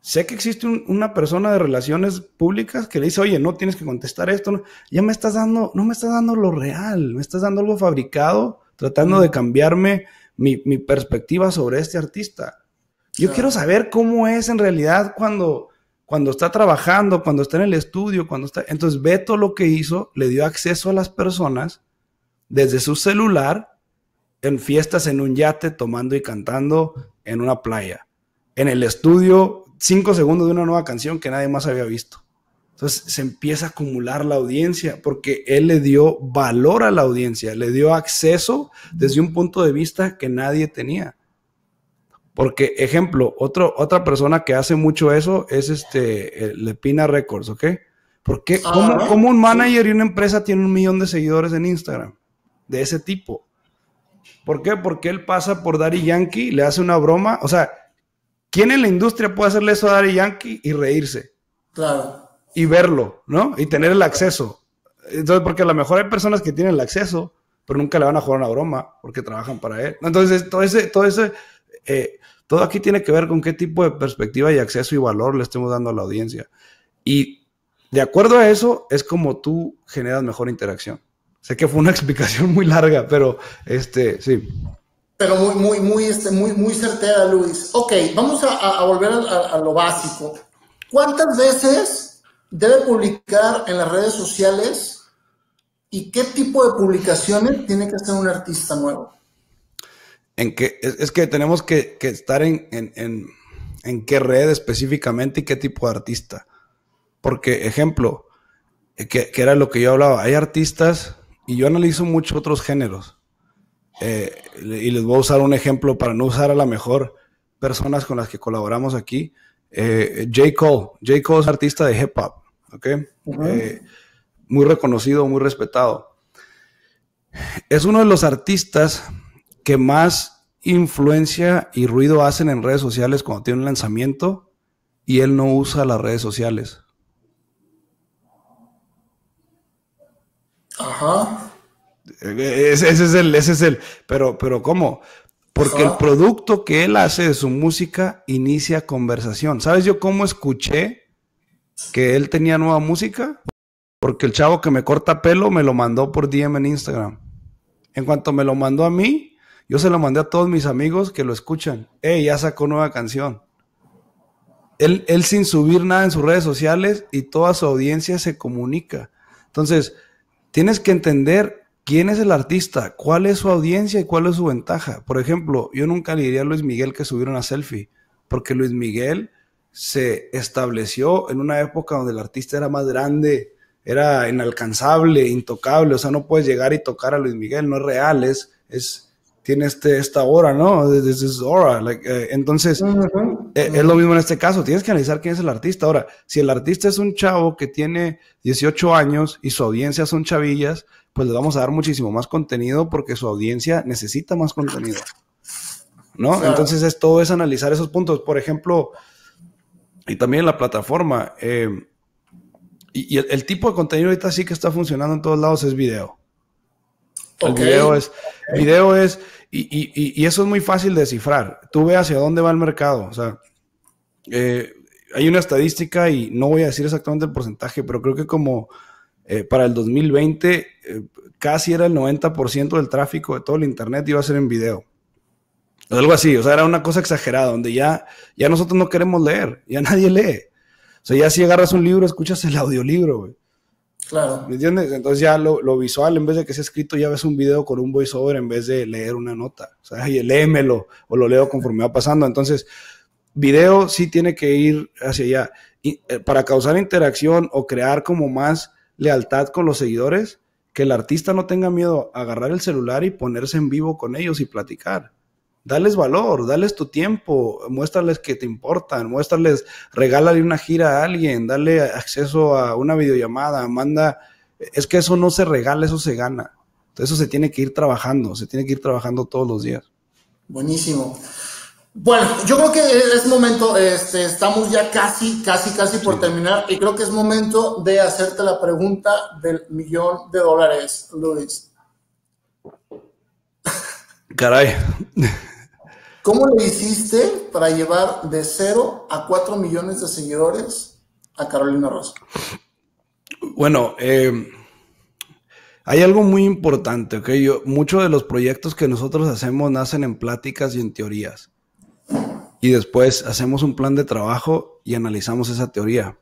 sé que existe una persona de relaciones públicas que le dice, oye, no tienes que contestar esto, ya me estás dando, no me estás dando lo real, me estás dando algo fabricado, tratando de cambiarme mi, perspectiva sobre este artista. Yo quiero saber cómo es en realidad cuando cuando está trabajando, cuando está en el estudio, cuando está... Entonces Beto lo que hizo, le dio acceso a las personas desde su celular en fiestas en un yate, tomando y cantando en una playa. En el estudio, cinco segundos de una nueva canción que nadie más había visto. Entonces se empieza a acumular la audiencia porque él le dio valor a la audiencia, le dio acceso desde un punto de vista que nadie tenía. Porque, ejemplo, otro, otra persona que hace mucho eso es este eh, Lepina Records, ¿ok? Porque qué? Ah, ¿eh? ¿cómo, un manager y una empresa tiene un millón de seguidores en Instagram de ese tipo? ¿Por qué? Porque él pasa por Daddy Yankee, le hace una broma. O sea, ¿quién en la industria puede hacerle eso a Daddy Yankee y reírse? Claro. Y verlo, ¿no? Y tener el acceso. Entonces, porque a lo mejor hay personas que tienen el acceso, pero nunca le van a jugar una broma porque trabajan para él. Entonces, todo ese, todo ese, eh, todo aquí tiene que ver con qué tipo de perspectiva y acceso y valor le estemos dando a la audiencia. Y de acuerdo a eso es como tú generas mejor interacción. Sé que fue una explicación muy larga, pero este, sí. Pero muy, muy, muy, este, muy, muy certera, Luis. Ok, vamos a, volver a, a lo básico. ¿Cuántas veces debe publicar en las redes sociales y qué tipo de publicaciones tiene que hacer un artista nuevo? en que es, que tenemos que, estar en, qué red específicamente y qué tipo de artista. Porque, ejemplo, eh, que, era lo que yo hablaba, hay artistas y yo analizo mucho otros géneros. Eh, y les voy a usar un ejemplo para no usar a la mejor personas con las que colaboramos aquí. Eh, J. Cole. J. Cole es artista de hip hop, ¿ok? muy reconocido, muy respetado. Es uno de los artistas que más influencia y ruido hacen en redes sociales cuando tiene un lanzamiento y él no usa las redes sociales. Ajá. E-, e-, ese, es el, ese es el, pero, pero ¿cómo? Porque el producto que él hace de su música inicia conversación. ¿Sabes yo cómo escuché que él tenía nueva música? Porque el chavo que me corta pelo me lo mandó por DM en Instagram. En cuanto me lo mandó a mí, yo se lo mandé a todos mis amigos que lo escuchan. ¡Ey, ya sacó nueva canción! Él, sin subir nada en sus redes sociales y toda su audiencia se comunica. Entonces, tienes que entender quién es el artista, cuál es su audiencia y cuál es su ventaja. Por ejemplo, yo nunca le diría a Luis Miguel que subiera una selfie, porque Luis Miguel se estableció en una época donde el artista era más grande, era inalcanzable, intocable, o sea, no puedes llegar y tocar a Luis Miguel, no es real, es, tiene este, esta hora, ¿no? Eh, entonces, eh, es lo mismo en este caso. Tienes que analizar quién es el artista. Ahora, si el artista es un chavo que tiene 18 años y su audiencia son chavillas, pues le vamos a dar muchísimo más contenido porque su audiencia necesita más contenido. ¿No? Entonces, es, todo es analizar esos puntos. Por ejemplo, y también la plataforma. Eh, y, el, el tipo de contenido ahorita sí que está funcionando en todos lados es video. El video es, video es y, eso es muy fácil de descifrar. Tú ve hacia dónde va el mercado. O sea, eh, hay una estadística y no voy a decir exactamente el porcentaje, pero creo que como eh, para el 2020 eh, casi era el 90% del tráfico de todo el Internet iba a ser en video. O algo así, o sea, era una cosa exagerada, donde ya, ya nosotros no queremos leer, ya nadie lee. O sea, ya si agarras un libro, escuchas el audiolibro, güey. Claro. ¿Me Entonces ya lo, visual, en vez de que sea escrito, ya ves un video con un voiceover en vez de leer una nota. O sea, y léemelo o lo leo conforme va pasando. Entonces, video sí tiene que ir hacia allá. Eh, para causar interacción o crear como más lealtad con los seguidores, que el artista no tenga miedo a agarrar el celular y ponerse en vivo con ellos y platicar. Dales valor, dales tu tiempo, muéstrales que te importan, muéstrales, regálale una gira a alguien, dale acceso a una videollamada, manda. Es que eso no se regala, eso se gana. Entonces, eso se tiene que ir trabajando, se tiene que ir trabajando todos los días. Buenísimo. Bueno, yo creo que es momento, este, estamos ya casi, casi, casi por terminar y creo que es momento de hacerte la pregunta del millón de dólares, Luis. Caray. ¿Cómo le hiciste para llevar de 0 a 4 millones de seguidores a Carolina Rosa? Bueno, eh, hay algo muy importante, ¿ok? muchos de los proyectos que nosotros hacemos nacen en pláticas y en teorías. Y después hacemos un plan de trabajo y analizamos esa teoría.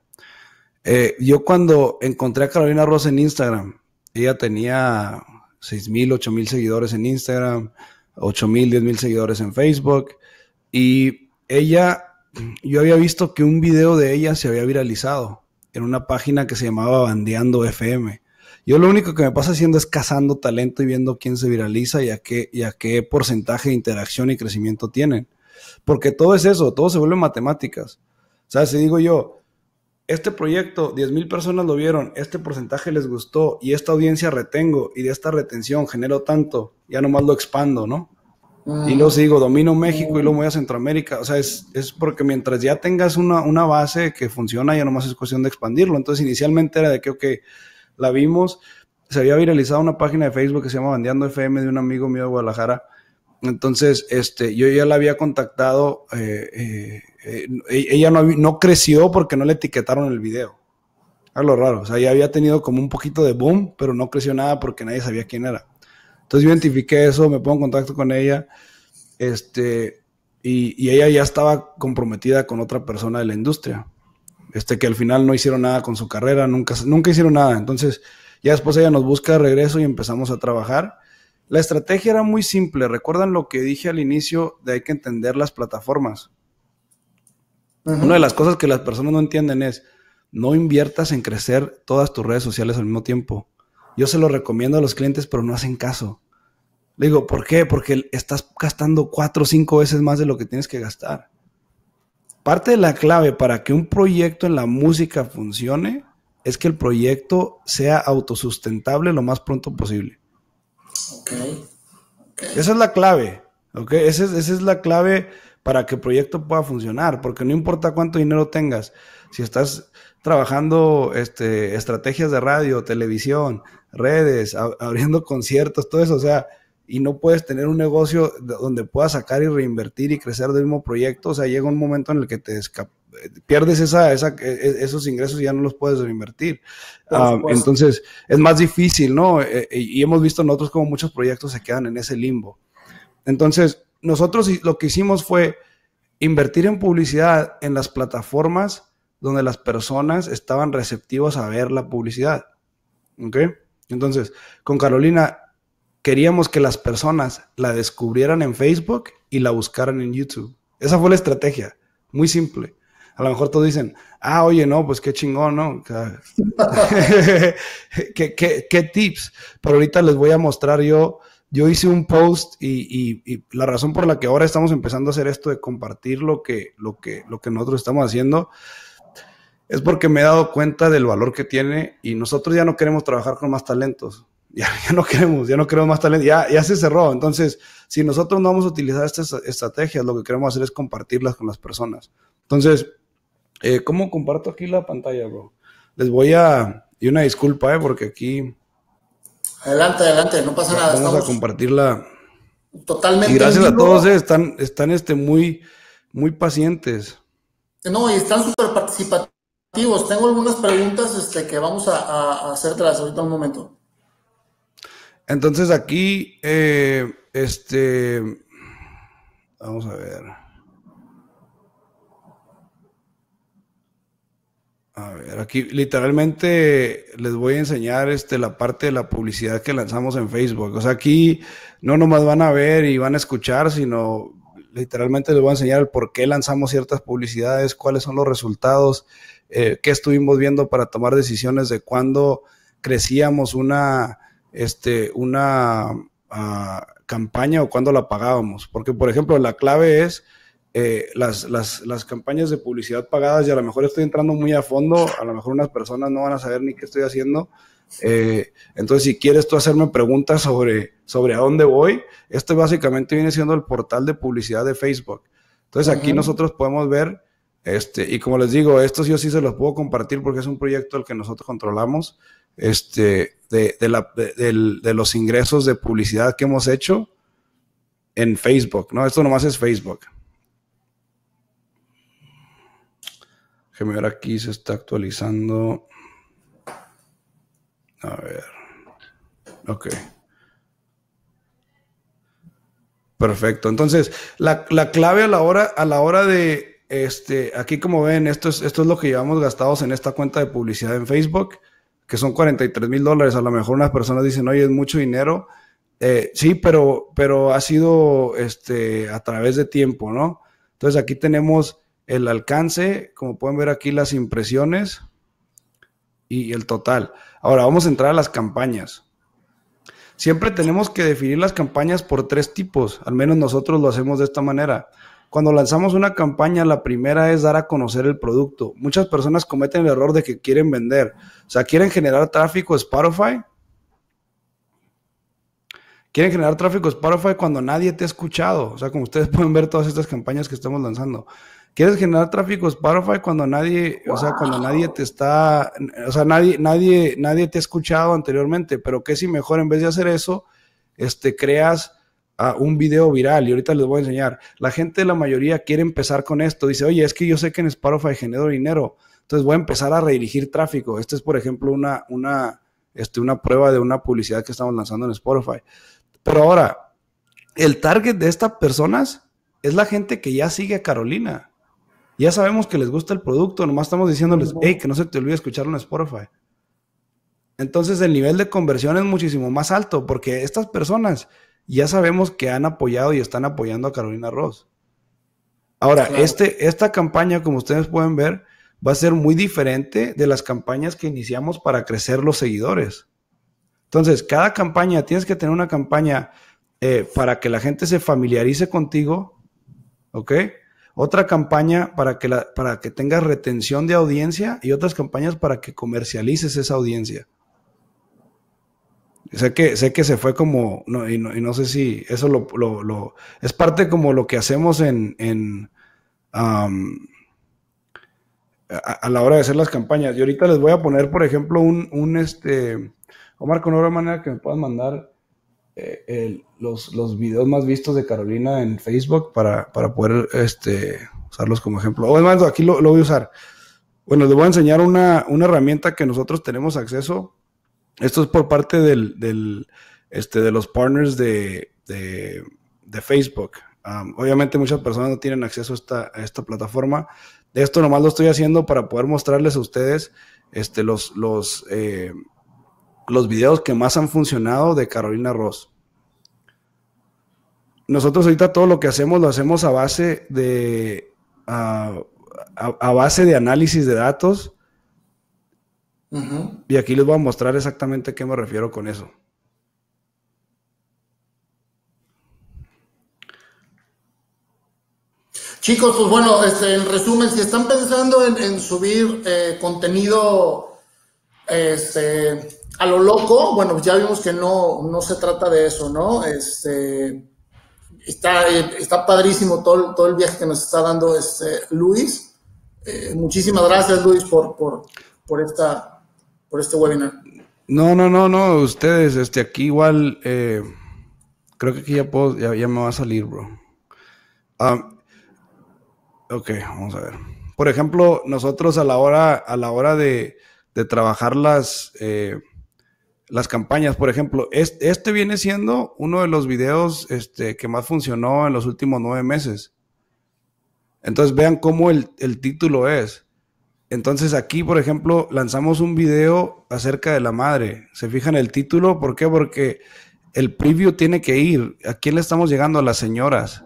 Eh, yo cuando encontré a Carolina Rosa en Instagram, ella tenía mil, 8 mil seguidores en Instagram 8 mil, 10 mil seguidores en Facebook. Y ella, yo había visto que un video de ella se había viralizado en una página que se llamaba Bandeando FM. Yo lo único que me pasa haciendo es cazando talento y viendo quién se viraliza y a qué, y a qué porcentaje de interacción y crecimiento tienen. Porque todo es eso, todo se vuelve matemáticas. O sea, si digo yo, este proyecto, 10.000 personas lo vieron, este porcentaje les gustó y esta audiencia retengo y de esta retención genero tanto, ya nomás lo expando, ¿no? Y luego ah. sigo, domino México y luego voy a Centroamérica. O sea, es, porque mientras ya tengas una, una, base que funciona, ya nomás es cuestión de expandirlo. Entonces, inicialmente era de que, la vimos, se había viralizado una página de Facebook que se llama Bandeando FM de un amigo mío de Guadalajara. Entonces, este, yo ya la había contactado eh, eh, eh, e, ella no, creció porque no le etiquetaron el video. Es lo raro, o sea, ella había tenido como un poquito de boom, pero no creció nada porque nadie sabía quién era. Entonces yo identifiqué eso, me pongo en contacto con ella, este, y, ella ya estaba comprometida con otra persona de la industria, este, que al final no hicieron nada con su carrera, nunca, nunca hicieron nada. Entonces ya después ella nos busca de regreso y empezamos a trabajar. La estrategia era muy simple. ¿Recuerdan lo que dije al inicio de hay que entender las plataformas? Una de las cosas que las personas no entienden es, no inviertas en crecer todas tus redes sociales al mismo tiempo. Yo se lo recomiendo a los clientes, pero no hacen caso. Le digo, ¿por qué? Porque estás gastando cuatro o cinco veces más de lo que tienes que gastar. Parte de la clave para que un proyecto en la música funcione es que el proyecto sea autosustentable lo más pronto posible. Okay. Esa es la clave. ¿ok? esa es la clave para que el proyecto pueda funcionar, porque no importa cuánto dinero tengas, si estás trabajando este, estrategias de radio, televisión, redes, abriendo conciertos, todo eso, o sea, y no puedes tener un negocio donde puedas sacar y reinvertir y crecer del mismo proyecto, o sea, llega un momento en el que te pierdes e, e, esos ingresos y ya no los puedes reinvertir. Ah, entonces, es más difícil, ¿no? E, y hemos visto nosotros como muchos proyectos se quedan en ese limbo. Entonces, nosotros lo que hicimos fue invertir en publicidad en las plataformas donde las personas estaban receptivas a ver la publicidad. ¿Ok? Entonces, con Carolina queríamos que las personas la descubrieran en Facebook y la buscaran en YouTube. Esa fue la estrategia, muy simple. A lo mejor todos dicen, ah, oye, no, pues qué chingón, ¿no? ¿Qué, qué tips? Pero ahorita les voy a mostrar yo yo hice un post y, la razón por la que ahora estamos empezando a hacer esto de compartir lo que, lo que, lo que nosotros estamos haciendo es porque me he dado cuenta del valor que tiene y nosotros ya no queremos trabajar con más talentos. Ya, no queremos, ya no queremos más talentos, ya, se cerró. Entonces, si nosotros no vamos a utilizar estas estrategias, lo que queremos hacer es compartirlas con las personas. Entonces, eh, ¿cómo comparto aquí la pantalla, bro? Les voy a... Y una disculpa, eh, porque aquí Adelante, adelante, no pasa nada. Vamos a compartirla. Totalmente. Y gracias a todos, eh, están, están este, muy, muy pacientes. No, y están súper participativos. Tengo algunas preguntas este, que vamos a, a, tras ahorita un momento. Entonces aquí, eh, este, vamos a ver. A ver, aquí literalmente les voy a enseñar este, la parte de la publicidad que lanzamos en Facebook. O sea, aquí no nomás van a ver y van a escuchar, sino literalmente les voy a enseñar el por qué lanzamos ciertas publicidades, cuáles son los resultados, eh, qué estuvimos viendo para tomar decisiones de cuándo crecíamos una, este, una ah, campaña o cuándo la pagábamos. Porque, por ejemplo, la clave es eh, las, las, campañas de publicidad pagadas y a lo mejor estoy entrando muy a fondo, a lo mejor unas personas no van a saber ni qué estoy haciendo. Eh, entonces, si quieres tú hacerme preguntas sobre, sobre a dónde voy, esto básicamente viene siendo el portal de publicidad de Facebook. Entonces, aquí nosotros podemos ver, este, y como les digo, estos yo sí se los puedo compartir porque es un proyecto el que nosotros controlamos, este, de, de, los ingresos de publicidad que hemos hecho en Facebook, ¿no? Esto nomás es Facebook. que ver aquí, se está actualizando. A ver. Ok. Perfecto. Entonces, la, clave a la hora, a la hora de este, aquí como ven, esto es, esto es lo que llevamos gastados en esta cuenta de publicidad en Facebook, que son 43 mil dólares. A lo mejor unas personas dicen, oye, es mucho dinero. Eh, sí, pero, pero ha sido este, a través de tiempo, ¿no? Entonces aquí tenemos el alcance, como pueden ver aquí las impresiones y el total. Ahora vamos a entrar a las campañas. Siempre tenemos que definir las campañas por tres tipos, al menos nosotros lo hacemos de esta manera. Cuando lanzamos una campaña, la primera es dar a conocer el producto. Muchas personas cometen el error de que quieren vender. O sea, quieren generar tráfico Spotify. Quieren generar tráfico Spotify cuando nadie te ha escuchado. O sea, como ustedes pueden ver todas estas campañas que estamos lanzando quieres generar tráfico Spotify cuando nadie, o sea, cuando nadie te está, o sea, nadie, nadie, nadie te ha escuchado anteriormente, pero que si mejor en vez de hacer eso, este, creas ah, un video viral y ahorita les voy a enseñar. La gente, la mayoría quiere empezar con esto, dice, oye, es que yo sé que en Spotify genero dinero, entonces voy a empezar a redirigir tráfico. Este es, por ejemplo, una, una, este, una prueba de una publicidad que estamos lanzando en Spotify. Pero ahora, el target de estas personas es la gente que ya sigue a Carolina. Ya sabemos que les gusta el producto, nomás estamos diciéndoles, hey, que no se te olvide escuchar en Spotify. Entonces el nivel de conversión es muchísimo más alto porque estas personas ya sabemos que han apoyado y están apoyando a Carolina Ross. Ahora, este, esta campaña, como ustedes pueden ver, va a ser muy diferente de las campañas que iniciamos para crecer los seguidores. Entonces, cada campaña, tienes que tener una campaña eh, para que la gente se familiarice contigo, ¿ok? otra campaña para que, para que tengas retención de audiencia y otras campañas para que comercialices esa audiencia. Sé que, sé que se fue como, y, no, sé si eso lo, es parte como lo que hacemos en, a, la hora de hacer las campañas. Y ahorita les voy a poner, por ejemplo, un, un este, Omar, con otra manera que me puedas mandar eh, los, los, videos más vistos de Carolina en Facebook para, para poder este, usarlos como ejemplo. O aquí lo, voy a usar. Bueno, les voy a enseñar una, herramienta que nosotros tenemos acceso. Esto es por parte del, del este, de los partners de, de, Facebook. obviamente muchas personas no tienen acceso a esta, esta plataforma. De esto nomás lo estoy haciendo para poder mostrarles a ustedes este, los, los, eh, los videos que más han funcionado de Carolina Ross. Nosotros ahorita todo lo que hacemos lo hacemos a base de, a, base de análisis de datos. Y aquí les voy a mostrar exactamente a qué me refiero con eso. Chicos, pues bueno, este, en resumen, si están pensando en, subir eh, contenido este, a lo loco, bueno, ya vimos que no, se trata de eso, ¿no? Este, está, está padrísimo todo, todo el viaje que nos está dando este, Luis. Eh, muchísimas gracias, Luis, por, por, por, esta, por este webinar. No, no, no, no, ustedes, este, aquí igual, eh, creo que aquí ya, puedo, ya, me va a salir, bro. Ah, ok, vamos a ver. Por ejemplo, nosotros a la hora, a la hora de, trabajar las... Eh, las campañas, por ejemplo, este, viene siendo uno de los videos este, que más funcionó en los últimos nueve meses. Entonces vean cómo el, título es. Entonces aquí, por ejemplo, lanzamos un video acerca de la madre. ¿Se fijan el título? ¿Por qué? Porque el preview tiene que ir. ¿A quién le estamos llegando? A las señoras,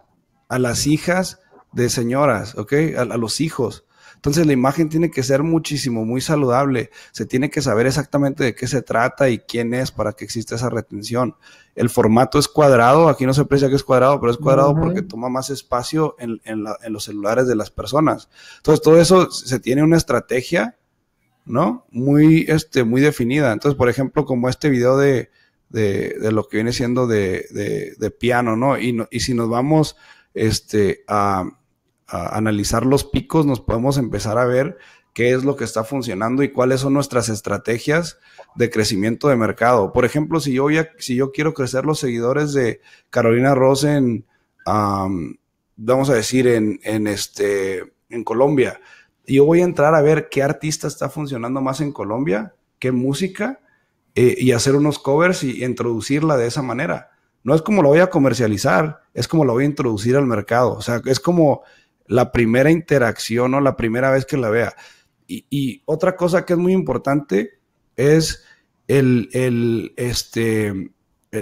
a las hijas de señoras, ¿ok? a los hijos. Entonces la imagen tiene que ser muchísimo, muy saludable. Se tiene que saber exactamente de qué se trata y quién es para que exista esa retención. El formato es cuadrado, aquí no se aprecia que es cuadrado, pero es cuadrado porque toma más espacio en, los celulares de las personas. Entonces todo eso se tiene una estrategia ¿no? Muy, este, muy definida. Entonces, por ejemplo, como este video de, de, de lo que viene siendo de, de piano, ¿no? Y, ¿no? y, si nos vamos este, a, analizar los picos, nos podemos empezar a ver qué es lo que está funcionando y cuáles son nuestras estrategias de crecimiento de mercado. Por ejemplo, si yo, si yo quiero crecer los seguidores de Carolina Ross en, vamos a decir, en, en, este, en Colombia, yo voy a entrar a ver qué artista está funcionando más en Colombia, qué música, eh, y hacer unos covers y introducirla de esa manera. No es como lo voy a comercializar, es como lo voy a introducir al mercado. O sea, es como la primera interacción o la primera vez que la vea. Y, otra cosa que es muy importante es el, este,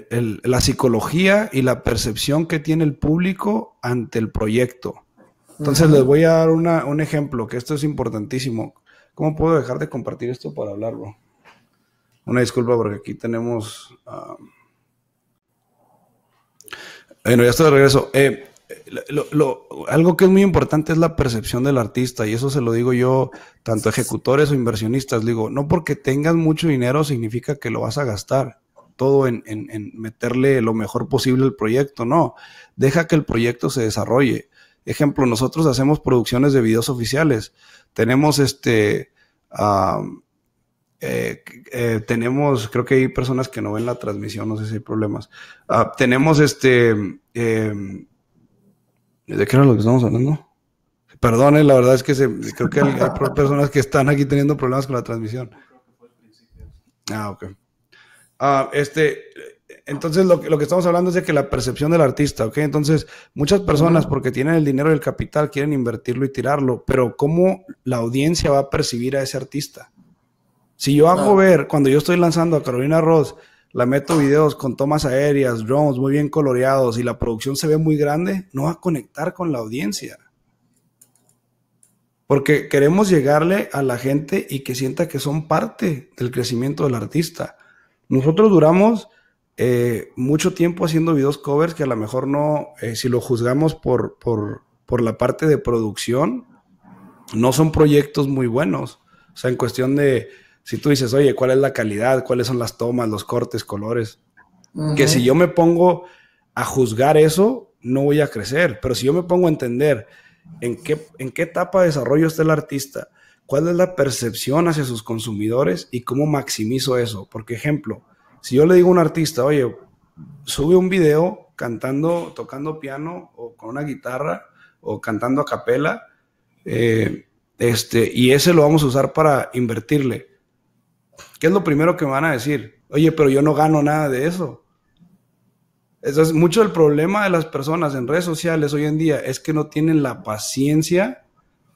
la psicología y la percepción que tiene el público ante el proyecto. Entonces les voy a dar un ejemplo, que esto es importantísimo. ¿Cómo puedo dejar de compartir esto para hablarlo? Una disculpa porque aquí tenemos... Ah, bueno, ya estoy de regreso. Eh, lo, algo que es muy importante es la percepción del artista, y eso se lo digo yo, tanto ejecutores o inversionistas, digo, no porque tengas mucho dinero significa que lo vas a gastar todo en, meterle lo mejor posible al proyecto, no, deja que el proyecto se desarrolle. Ejemplo, nosotros hacemos producciones de videos oficiales, tenemos este... Eh, eh, tenemos, creo que hay personas que no ven la transmisión, no sé si hay problemas. Ah, tenemos este em, ¿De qué era lo que estamos hablando? Perdone, eh, la verdad es que creo que hay, personas que están aquí teniendo problemas con la transmisión. Ah, ok. Ah, este, entonces lo, lo, que estamos hablando es de que la percepción del artista, ¿ok? Entonces, muchas personas porque tienen el dinero y el capital quieren invertirlo y tirarlo, pero ¿cómo la audiencia va a percibir a ese artista? Si yo hago ver, cuando yo estoy lanzando a Carolina Ross, la meto videos con tomas aéreas, drones muy bien coloreados y la producción se ve muy grande, no va a conectar con la audiencia. Porque queremos llegarle a la gente y que sienta que son parte del crecimiento del artista. Nosotros duramos eh, mucho tiempo haciendo videos covers que a lo mejor no, eh, si lo juzgamos por, por, por la parte de producción, no son proyectos muy buenos. O sea, en cuestión de, si tú dices, oye, ¿cuál es la calidad? ¿Cuáles son las tomas, los cortes, colores? Que si yo me pongo a juzgar eso, no voy a crecer. Pero si yo me pongo a entender en qué, en qué etapa de desarrollo está el artista, cuál es la percepción hacia sus consumidores y cómo maximizo eso. Porque ejemplo, si yo le digo a un artista, oye, sube un video cantando, tocando piano o con una guitarra o cantando a capela, eh, este, y ese lo vamos a usar para invertirle ¿Qué es lo primero que me van a decir? Oye, pero yo no gano nada de eso. es mucho del problema de las personas en redes sociales hoy en día es que no tienen la paciencia,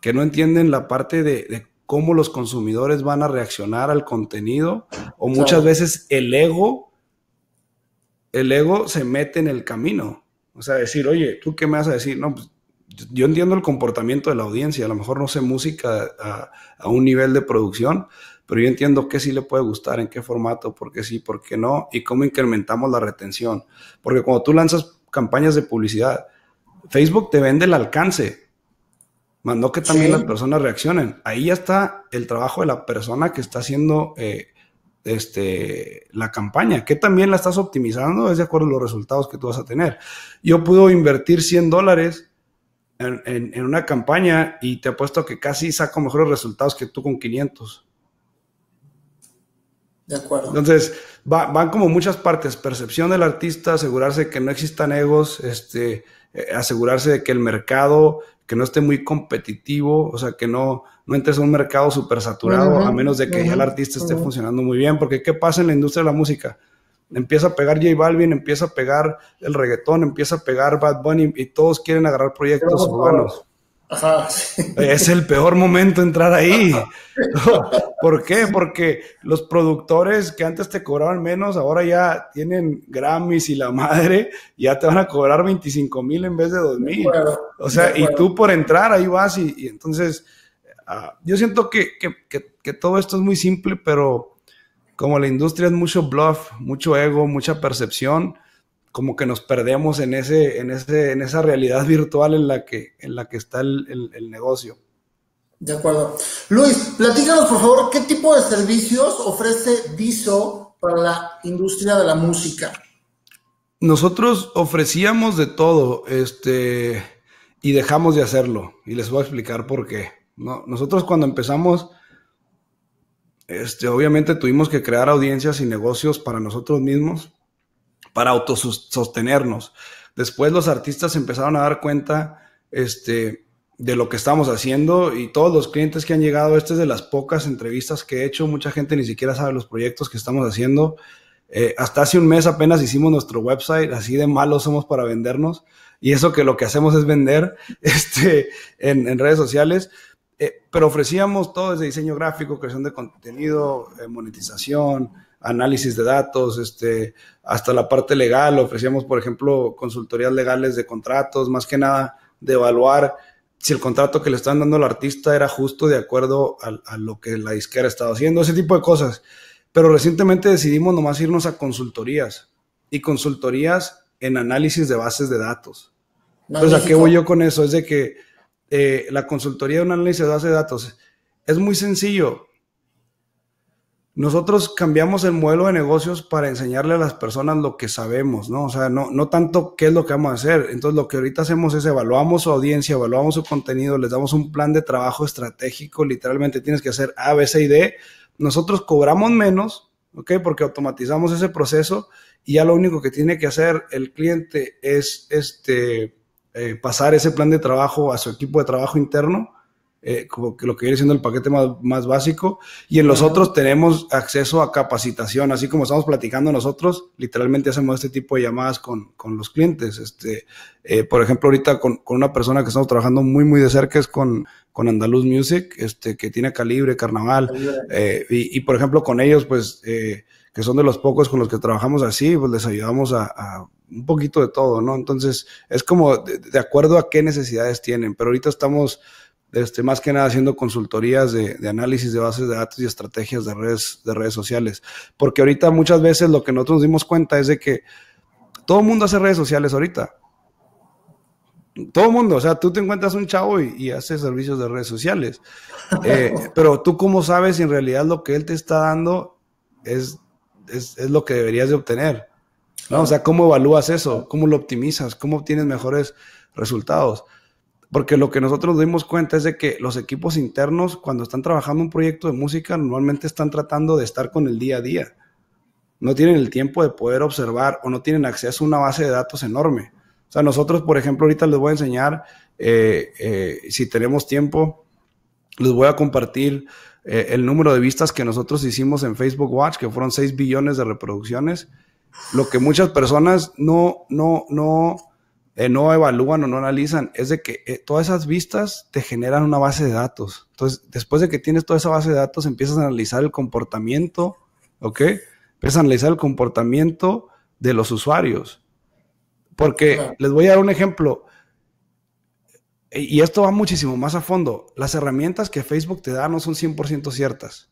que no entienden la parte de, cómo los consumidores van a reaccionar al contenido o muchas veces el ego, el ego se mete en el camino. O sea, decir, oye, ¿tú qué me vas a decir? No, pues, yo entiendo el comportamiento de la audiencia, a lo mejor no sé música a un nivel de producción, pero yo entiendo qué sí le puede gustar, en qué formato, por qué sí, por qué no, y cómo incrementamos la retención. Porque cuando tú lanzas campañas de publicidad, Facebook te vende el alcance, Mandó que también las personas reaccionen. Ahí ya está el trabajo de la persona que está haciendo eh, este, la campaña, que también la estás optimizando, es de acuerdo a los resultados que tú vas a tener. Yo puedo invertir 100 dólares en, en, una campaña y te apuesto que casi saco mejores resultados que tú con 500. De acuerdo. Entonces, van como muchas partes, percepción del artista, asegurarse que no existan egos, este, eh, asegurarse de que el mercado, que no esté muy competitivo, o sea, que no, no entres a un mercado súper saturado, a menos de que ya el artista esté funcionando muy bien, porque ¿qué pasa en la industria de la música? Empieza a pegar J Balvin, empieza a pegar el reggaetón, empieza a pegar Bad Bunny y todos quieren agarrar proyectos urbanos. Es el peor momento entrar ahí. ¿Por qué? Porque los productores que antes te cobraban menos, ahora ya tienen Grammys y la madre, ya te van a cobrar 25 mil en vez de 2 mil. O sea, y tú por entrar ahí vas y, entonces ah, yo siento que, todo esto es muy simple, pero como la industria es mucho bluff, mucho ego, mucha percepción, como que nos perdemos en, ese, en, ese, en esa realidad virtual en la que, en la que está el, negocio. De acuerdo. Luis, platícanos por favor, ¿qué tipo de servicios ofrece Viso para la industria de la música? Nosotros ofrecíamos de todo, este, y dejamos de hacerlo, y les voy a explicar por qué. Nosotros cuando empezamos, este, obviamente tuvimos que crear audiencias y negocios para nosotros mismos, para autosostenernos. Después los artistas empezaron a dar cuenta este, de lo que estamos haciendo y todos los clientes que han llegado, este es de las pocas entrevistas que he hecho, mucha gente ni siquiera sabe los proyectos que estamos haciendo. Eh, hasta hace un mes apenas hicimos nuestro website, así de malos somos para vendernos, y eso que lo que hacemos es vender este, en, redes sociales, eh, pero ofrecíamos todo desde diseño gráfico, creación de contenido, eh, monetización, análisis de datos, este, hasta la parte legal. Ofrecíamos, por ejemplo, consultorías legales de contratos, más que nada de evaluar si el contrato que le estaban dando al artista era justo de acuerdo a, lo que la disquera estaba haciendo, ese tipo de cosas. Pero recientemente decidimos nomás irnos a consultorías y consultorías en análisis de bases de datos. Entonces, ¿a qué voy yo con eso? Es de que eh, la consultoría de un análisis de bases de datos es muy sencillo nosotros cambiamos el modelo de negocios para enseñarle a las personas lo que sabemos, ¿no? O sea, no, no tanto qué es lo que vamos a hacer. Entonces, lo que ahorita hacemos es evaluamos su audiencia, evaluamos su contenido, les damos un plan de trabajo estratégico, literalmente tienes que hacer A, B, C y D. Nosotros cobramos menos, ¿ok? Porque automatizamos ese proceso y ya lo único que tiene que hacer el cliente es este, eh, pasar ese plan de trabajo a su equipo de trabajo interno eh, como que lo que viene siendo el paquete más, más básico, y en los otros tenemos acceso a capacitación, así como estamos platicando nosotros, literalmente hacemos este tipo de llamadas con, con los clientes. Este, eh, por ejemplo, ahorita con, con, una persona que estamos trabajando muy, muy de cerca es con, con Andaluz Music, este, que tiene Calibre, Carnaval, eh, y, por ejemplo con ellos, pues, que son de los pocos con los que trabajamos así, pues les ayudamos a, un poquito de todo, ¿no? Entonces, es como de, de acuerdo a qué necesidades tienen, pero ahorita estamos este, más que nada haciendo consultorías de, análisis de bases de datos y estrategias de redes, de redes sociales. Porque ahorita muchas veces lo que nosotros nos dimos cuenta es de que todo el mundo hace redes sociales ahorita. Todo el mundo, o sea, tú te encuentras un chavo y, hace servicios de redes sociales. Eh, pero tú cómo sabes si en realidad lo que él te está dando es, lo que deberías de obtener. O sea, ¿cómo evalúas eso? ¿Cómo lo optimizas? ¿Cómo obtienes mejores resultados? Porque lo que nosotros dimos cuenta es de que los equipos internos, cuando están trabajando un proyecto de música, normalmente están tratando de estar con el día a día. No tienen el tiempo de poder observar o no tienen acceso a una base de datos enorme. O sea, nosotros, por ejemplo, ahorita les voy a enseñar, eh, eh, si tenemos tiempo, les voy a compartir eh, el número de vistas que nosotros hicimos en Facebook Watch, que fueron 6 billones de reproducciones. Lo que muchas personas no, no, no, eh, no evalúan o no analizan es de que eh, todas esas vistas te generan una base de datos. Entonces, después de que tienes toda esa base de datos, empiezas a analizar el comportamiento, ¿ok? Empiezas a analizar el comportamiento de los usuarios. Porque les voy a dar un ejemplo, y esto va muchísimo más a fondo. Las herramientas que Facebook te da no son 100% ciertas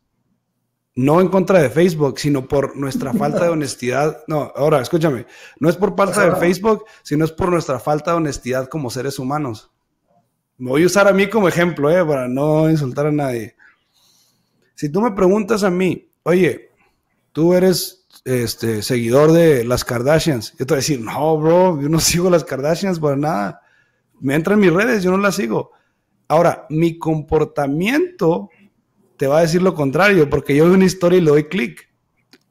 no en contra de Facebook, sino por nuestra falta de honestidad. No, ahora escúchame, no es por falta de Facebook, sino es por nuestra falta de honestidad como seres humanos. Me voy a usar a mí como ejemplo, eh, para no insultar a nadie. Si tú me preguntas a mí, oye, tú eres este, seguidor de las Kardashians, yo te voy a decir, no, bro, yo no sigo las Kardashians para nada. Me entran mis redes, yo no las sigo. Ahora, mi comportamiento te va a decir lo contrario, porque yo veo una historia y le doy clic.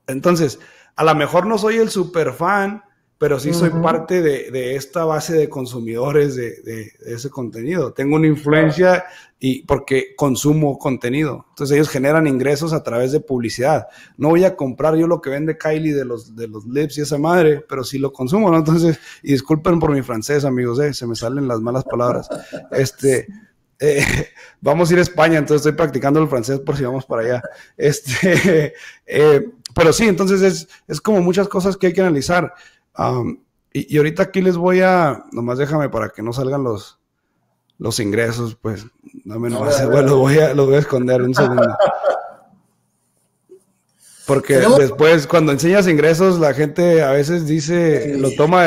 Entonces, a lo mejor no soy el super fan, pero sí soy parte de, esta base de consumidores de, ese contenido. Tengo una influencia y porque consumo contenido. Entonces ellos generan ingresos a través de publicidad. No voy a comprar yo lo que vende Kylie de los, de los lips y esa madre, pero sí lo consumo, ¿no? Entonces, y disculpen por mi francés, amigos, eh, se me salen las malas palabras. Este, eh, vamos a ir a España, entonces estoy practicando el francés por si vamos para allá. Este, eh, pero sí, entonces es, es, como muchas cosas que hay que analizar. y, ahorita aquí les voy a, nomás déjame para que no salgan los, los ingresos, pues, dame nomás, bueno, voy, a, voy a esconder un segundo. Porque después, cuando enseñas ingresos, la gente a veces dice, lo toma,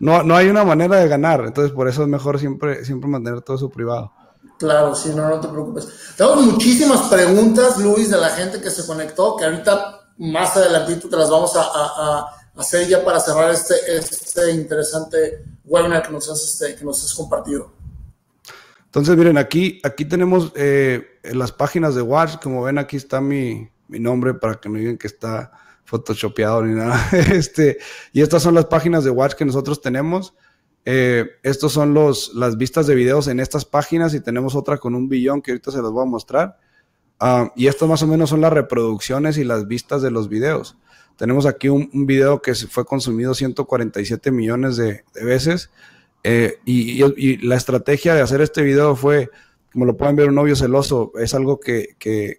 no, no hay una manera de ganar. Entonces, por eso es mejor siempre, siempre mantener todo eso privado. Claro, sí, no, no te preocupes. Tenemos muchísimas preguntas, Luis, de la gente que se conectó, que ahorita más adelantito te las vamos a, hacer ya para cerrar este, este, interesante webinar que nos has, este, que nos has compartido. Entonces, miren, aquí, aquí tenemos eh, las páginas de Watch, como ven, aquí está mi, mi nombre para que no digan que está photoshopeado ni nada. Este, y estas son las páginas de Watch que nosotros tenemos. Eh, estos son los, las vistas de videos en estas páginas y tenemos otra con un billón que ahorita se los voy a mostrar. Ah, y esto más o menos son las reproducciones y las vistas de los videos. Tenemos aquí un, video que fue consumido 147 millones de, veces. Eh, y, la estrategia de hacer este video fue, como lo pueden ver, un novio celoso. Es algo que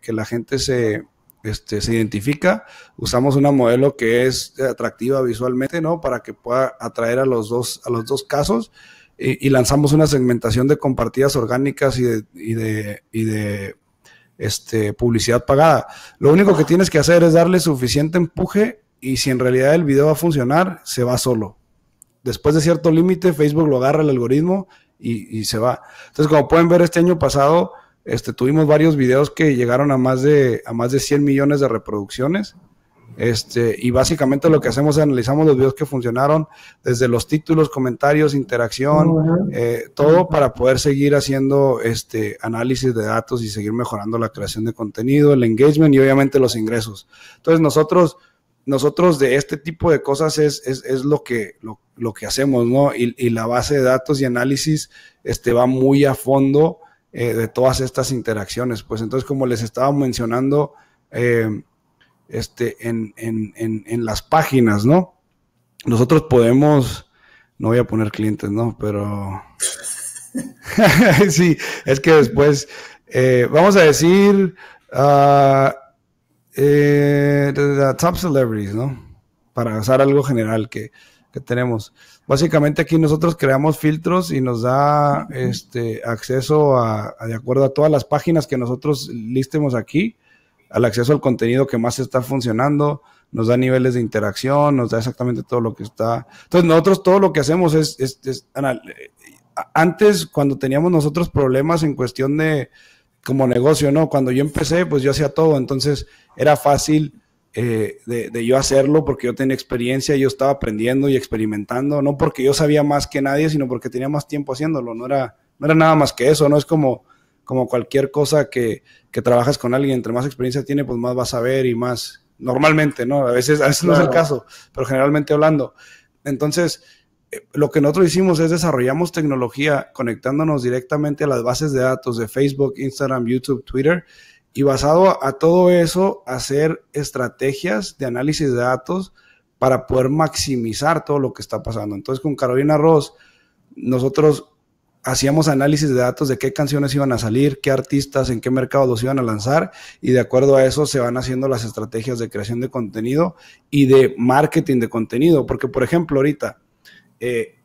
la gente se, este, se identifica, usamos una modelo que es atractiva visualmente, ¿no? Para que pueda atraer a los dos, a los dos casos y, lanzamos una segmentación de compartidas orgánicas y de, y de, este, publicidad pagada. Lo único que tienes que hacer es darle suficiente empuje y si en realidad el video va a funcionar, se va solo. Después de cierto límite, Facebook lo agarra el algoritmo y, y se va. Entonces, como pueden ver, este año pasado este, tuvimos varios videos que llegaron a más de, a más de 100 millones de reproducciones. Este, y básicamente lo que hacemos es analizamos los videos que funcionaron, desde los títulos, comentarios, interacción, eh, todo para poder seguir haciendo este análisis de datos y seguir mejorando la creación de contenido, el engagement y obviamente los ingresos. Entonces nosotros, nosotros de este tipo de cosas es, es, lo, que, lo, que hacemos, Y, la base de datos y análisis este, va muy a fondo eh, de todas estas interacciones. Pues entonces, como les estaba mencionando, eh, este, en, las páginas, ¿no? Nosotros podemos, no voy a poner clientes, ¿no? Pero... sí, es que después, eh, vamos a decir, ah, top celebrities, ¿no? Para usar algo general que, que tenemos. Básicamente aquí nosotros creamos filtros y nos da este, acceso a, de acuerdo a todas las páginas que nosotros listemos aquí, al acceso al contenido que más está funcionando, nos da niveles de interacción, nos da exactamente todo lo que está. Entonces nosotros todo lo que hacemos es, es antes cuando teníamos nosotros problemas en cuestión de como negocio, ¿no? Cuando yo empecé, pues yo hacía todo, entonces era fácil eh, de, yo hacerlo porque yo tenía experiencia, yo estaba aprendiendo y experimentando, no porque yo sabía más que nadie, sino porque tenía más tiempo haciéndolo, no era, no era nada más que eso, no es como, como cualquier cosa que, trabajas con alguien, entre más experiencia tiene, pues más vas a ver y más, normalmente, ¿no? A veces, a no es el caso, pero generalmente hablando. Entonces, eh, lo que nosotros hicimos es desarrollamos tecnología conectándonos directamente a las bases de datos de Facebook, Instagram, YouTube, Twitter y basado a todo eso, hacer estrategias de análisis de datos para poder maximizar todo lo que está pasando. Entonces, con Carolina Ross, nosotros hacíamos análisis de datos de qué canciones iban a salir, qué artistas, en qué mercado los iban a lanzar y de acuerdo a eso se van haciendo las estrategias de creación de contenido y de marketing de contenido. Porque, por ejemplo, ahorita, eh,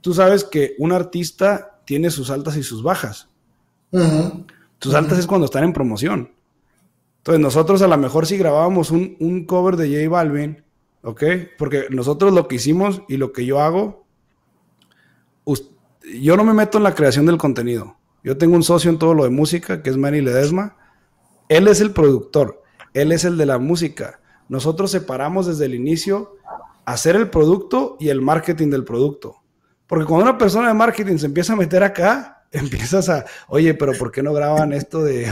tú sabes que un artista tiene sus altas y sus bajas. Tus Sus altas es cuando están en promoción. Entonces nosotros a lo mejor si grabábamos un, cover de J Balvin, ¿ok? Porque nosotros lo que hicimos y lo que yo hago, yo no me meto en la creación del contenido. Yo tengo un socio en todo lo de música, que es Manny Ledesma. Él es el productor, él es el de la música. Nosotros separamos desde el inicio hacer el producto y el marketing del producto. Porque cuando una persona de marketing se empieza a meter acá, empiezas a, oye, pero ¿por qué no graban esto de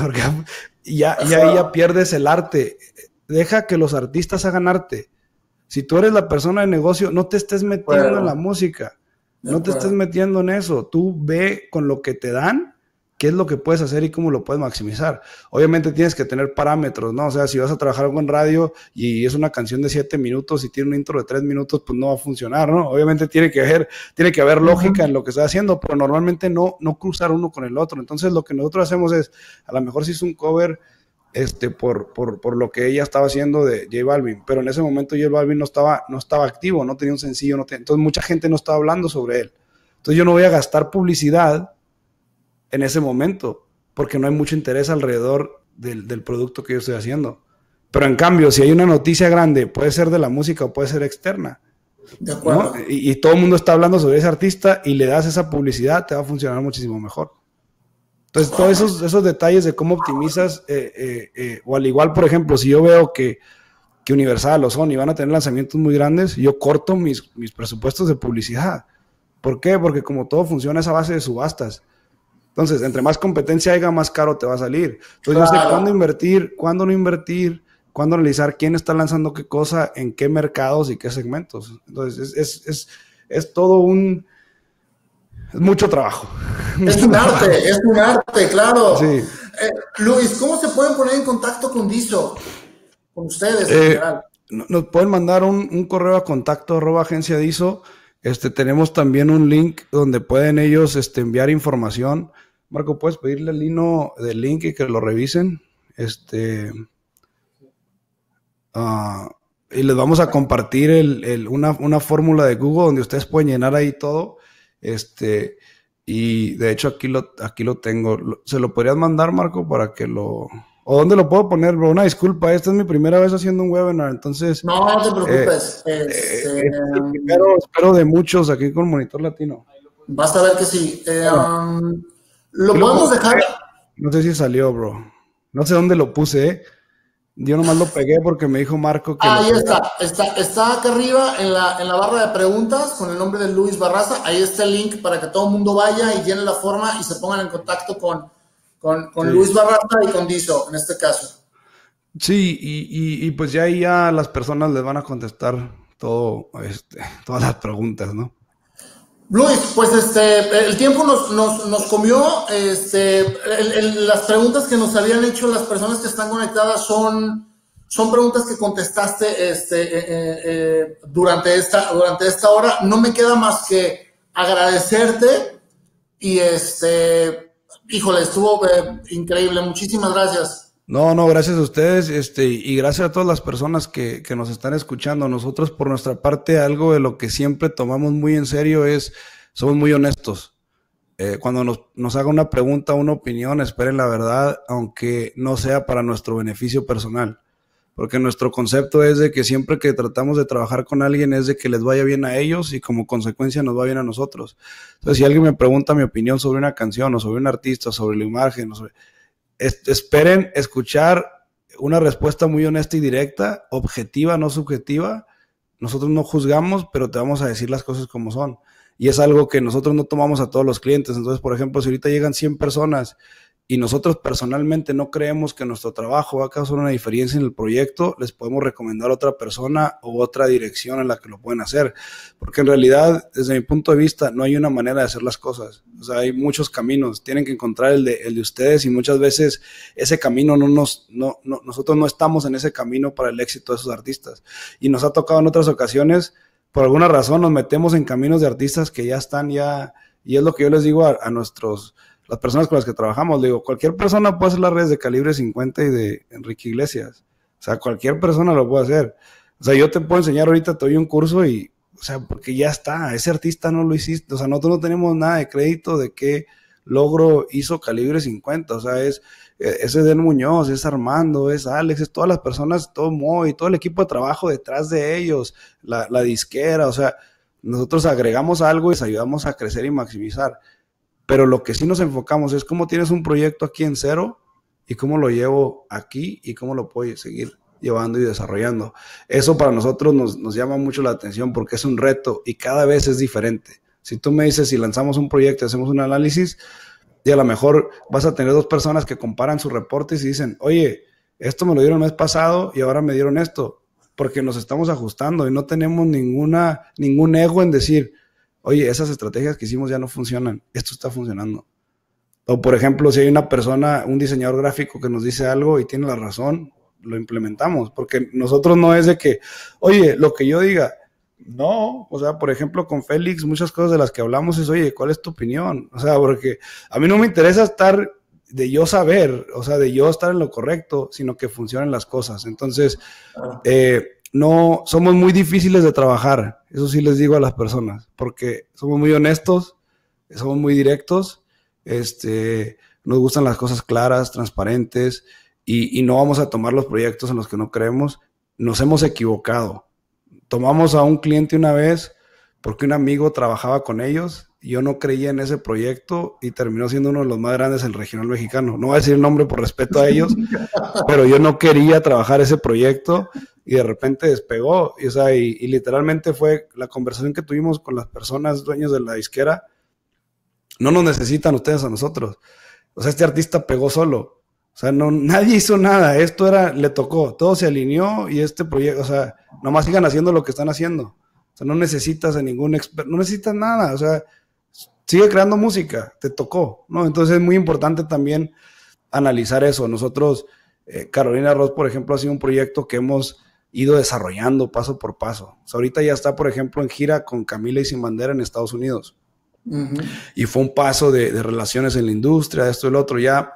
ya, y ya, ya pierdes el arte. Deja que los artistas hagan arte. Si tú eres la persona de negocio, no te estés metiendo en la música, no te estés metiendo en eso. Tú ve con lo que te dan qué es lo que puedes hacer y cómo lo puedes maximizar. Obviamente tienes que tener parámetros, ¿no? O sea, si vas a trabajar algo en radio y es una canción de siete minutos y tiene un intro de tres minutos, pues no va a funcionar, ¿no? Obviamente tiene que haber, tiene que haber lógica en lo que estás haciendo, pero normalmente no, no cruzar uno con el otro. Entonces lo que nosotros hacemos es, a lo mejor si es un cover este, por, por, lo que ella estaba haciendo de J Balvin, pero en ese momento J Balvin no estaba, no estaba activo, no tenía un sencillo, no entonces mucha gente no estaba hablando sobre él. Entonces yo no voy a gastar publicidad en ese momento, porque no hay mucho interés alrededor del, producto que yo estoy haciendo. Pero en cambio, si hay una noticia grande, puede ser de la música o puede ser externa. Y, todo el mundo está hablando sobre ese artista y le das esa publicidad, te va a funcionar muchísimo mejor. Entonces, todos esos, detalles de cómo optimizas, eh, eh, eh, o al igual, por ejemplo, si yo veo que, que Universal son y van a tener lanzamientos muy grandes, yo corto mis, presupuestos de publicidad. ¿Por qué? Porque como todo funciona esa a base de subastas. Entonces, entre más competencia haya, más caro te va a salir. Entonces, yo sé cuándo invertir, cuándo no invertir, cuándo analizar quién está lanzando qué cosa, en qué mercados y qué segmentos. Entonces, es, todo un... Es mucho trabajo. Es un arte, es un arte, claro. Eh, Luis, ¿cómo se pueden poner en contacto con Diso? Con ustedes, en eh, general. Nos pueden mandar un, correo a contacto arroba agencia Diso. Este, tenemos también un link donde pueden ellos este, enviar información. Marco, ¿puedes pedirle al Lino del link y que lo revisen? Este. Ah, y les vamos a compartir una, fórmula de Google donde ustedes pueden llenar ahí todo. Este. Y de hecho aquí lo, aquí lo tengo. ¿Se lo podrías mandar, Marco, para que lo... ¿O dónde lo puedo poner, bro? Una disculpa, esta es mi primera vez haciendo un webinar, entonces... No, te preocupes. Eh, eh, este, primero, espero de muchos aquí con Monitor Latino. Basta ver que sí. Eh, um, lo podemos dejar. No sé si salió, bro. No sé dónde lo puse, ¿eh? Yo nomás lo pegué porque me dijo Marco que. Ahí está, está, acá arriba en la, barra de preguntas con el nombre de Luis Barraza. Ahí está el link para que todo el mundo vaya y llene la forma y se pongan en contacto con, con, con Luis Barraza y con Dizo, en este caso. Sí, y, pues ya ahí ya las personas les van a contestar todo, este, todas las preguntas, ¿no? Luis, pues este, el tiempo nos, nos, comió. Este, las preguntas que nos habían hecho las personas que están conectadas son, son preguntas que contestaste este, eh, eh, eh, durante, esta, durante esta hora. No me queda más que agradecerte y este, híjole, estuvo increíble. Muchísimas gracias. No, no, gracias a ustedes este, y gracias a todas las personas que, nos están escuchando. Nosotros por nuestra parte algo de lo que siempre tomamos muy en serio es, somos muy honestos. Eh, cuando nos, nos, haga una pregunta, una opinión, esperen la verdad, aunque no sea para nuestro beneficio personal. Porque nuestro concepto es de que siempre que tratamos de trabajar con alguien es de que les vaya bien a ellos y como consecuencia nos va bien a nosotros. Entonces, si alguien me pregunta mi opinión sobre una canción o sobre un artista, sobre la imagen, o sobre esperen escuchar una respuesta muy honesta y directa, objetiva, no subjetiva. Nosotros no juzgamos, pero te vamos a decir las cosas como son. Y es algo que nosotros no tomamos a todos los clientes. Entonces, por ejemplo, si ahorita llegan 100 personas y nosotros personalmente no creemos que nuestro trabajo va a causar una diferencia en el proyecto, les podemos recomendar a otra persona o otra dirección en la que lo pueden hacer. Porque en realidad, desde mi punto de vista, no hay una manera de hacer las cosas. O sea, hay muchos caminos, tienen que encontrar el de, ustedes y muchas veces ese camino no nos, nosotros no estamos en ese camino para el éxito de esos artistas. Y nos ha tocado en otras ocasiones, por alguna razón, nos metemos en caminos de artistas que ya están, ya, y es lo que yo les digo a nuestros las personas con las que trabajamos, digo, cualquier persona puede hacer las redes de calibre 50 y de Enrique Iglesias. O sea, cualquier persona lo puede hacer. O sea, yo te puedo enseñar ahorita, te doy un curso y, o sea, porque ya está, ese artista no lo hiciste, o sea, nosotros no tenemos nada de crédito de qué logro hizo calibre 50, o sea, es, es Eden Muñoz, es Armando, es Alex, es todas las personas, todo Moy, todo el equipo de trabajo detrás de ellos, la, la disquera, o sea, nosotros agregamos algo y les ayudamos a crecer y maximizar. Pero lo que sí nos enfocamos es cómo tienes un proyecto aquí en cero y cómo lo llevo aquí y cómo lo puedo seguir llevando y desarrollando. Eso para nosotros nos, llama mucho la atención porque es un reto y cada vez es diferente. Si tú me dices, si lanzamos un proyecto, hacemos un análisis, y a lo mejor vas a tener dos personas que comparan sus reportes y dicen, oye, esto me lo dieron el mes pasado y ahora me dieron esto, porque nos estamos ajustando y no tenemos ninguna, ningún ego en decir, oye, esas estrategias que hicimos ya no funcionan, esto está funcionando. O por ejemplo, si hay una persona, un diseñador gráfico que nos dice algo y tiene la razón, lo implementamos, porque nosotros no es de que, oye, lo que yo diga, no, o sea, por ejemplo, con Félix, muchas cosas de las que hablamos es, oye, ¿cuál es tu opinión? O sea, porque a mí no me interesa estar de yo saber, o sea, de yo estar en lo correcto, sino que funcionen las cosas. Entonces, eh, no somos muy difíciles de trabajar, eso sí les digo a las personas, porque somos muy honestos, somos muy directos, este, nos gustan las cosas claras, transparentes, y, no vamos a tomar los proyectos en los que no creemos. Nos hemos equivocado. Tomamos a un cliente una vez porque un amigo trabajaba con ellos y yo no creía en ese proyecto y terminó siendo uno de los más grandes del regional mexicano. No voy a decir el nombre por respeto a ellos, pero yo no quería trabajar ese proyecto y de repente despegó. Y, o sea, y, literalmente fue la conversación que tuvimos con las personas dueños de la disquera. No nos necesitan ustedes a nosotros. O sea, este artista pegó solo. O sea, no, nadie hizo nada. Esto era, le tocó. Todo se alineó y este proyecto, o sea, nomás sigan haciendo lo que están haciendo. O sea, no necesitas a ningún experto, no necesitas nada. O sea, sigue creando música, te tocó, ¿no? Entonces es muy importante también analizar eso. Nosotros, eh, Carolina Ross, por ejemplo, ha sido un proyecto que hemos ido desarrollando paso por paso. ahorita ya está, por ejemplo, en gira con Camila y Sin Bandera en Estados Unidos. Y fue un paso de, relaciones en la industria, esto y lo otro. Ya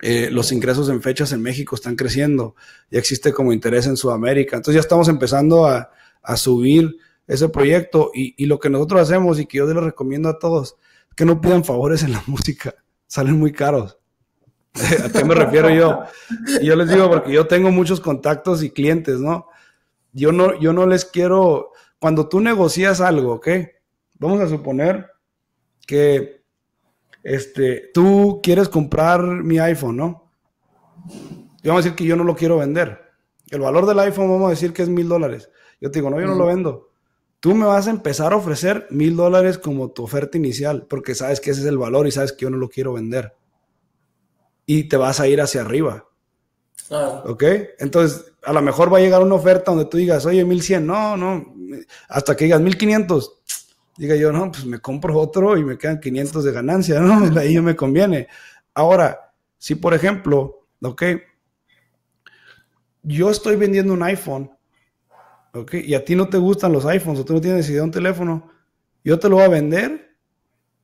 eh, los ingresos en fechas en México están creciendo, ya existe como interés en Sudamérica. Entonces ya estamos empezando a, subir ese proyecto y, y, lo que nosotros hacemos y que yo les recomiendo a todos, que no pidan favores en la música, salen muy caros. ¿A qué me refiero yo? yo les digo, porque yo tengo muchos contactos y clientes, ¿no? Yo no, yo no les quiero, cuando tú negocias algo, ¿ok? Vamos a suponer que este, tú quieres comprar mi iPhone, ¿no? Y vamos a decir que yo no lo quiero vender. El valor del iPhone, vamos a decir que es mil dólares. Yo te digo, no, yo no lo vendo. Tú me vas a empezar a ofrecer mil dólares como tu oferta inicial, porque sabes que ese es el valor y sabes que yo no lo quiero vender y te vas a ir hacia arriba. ¿Ok? Entonces, a lo mejor va a llegar una oferta donde tú digas, oye, 1100, no, no, hasta que digas 1500. Diga yo, no, pues me compro otro y me quedan 500 de ganancia, ¿no? Ahí me conviene. Ahora, si por ejemplo, ok, yo estoy vendiendo un iPhone, ok, y a ti no te gustan los iPhones o tú no tienes idea de un teléfono, yo te lo voy a vender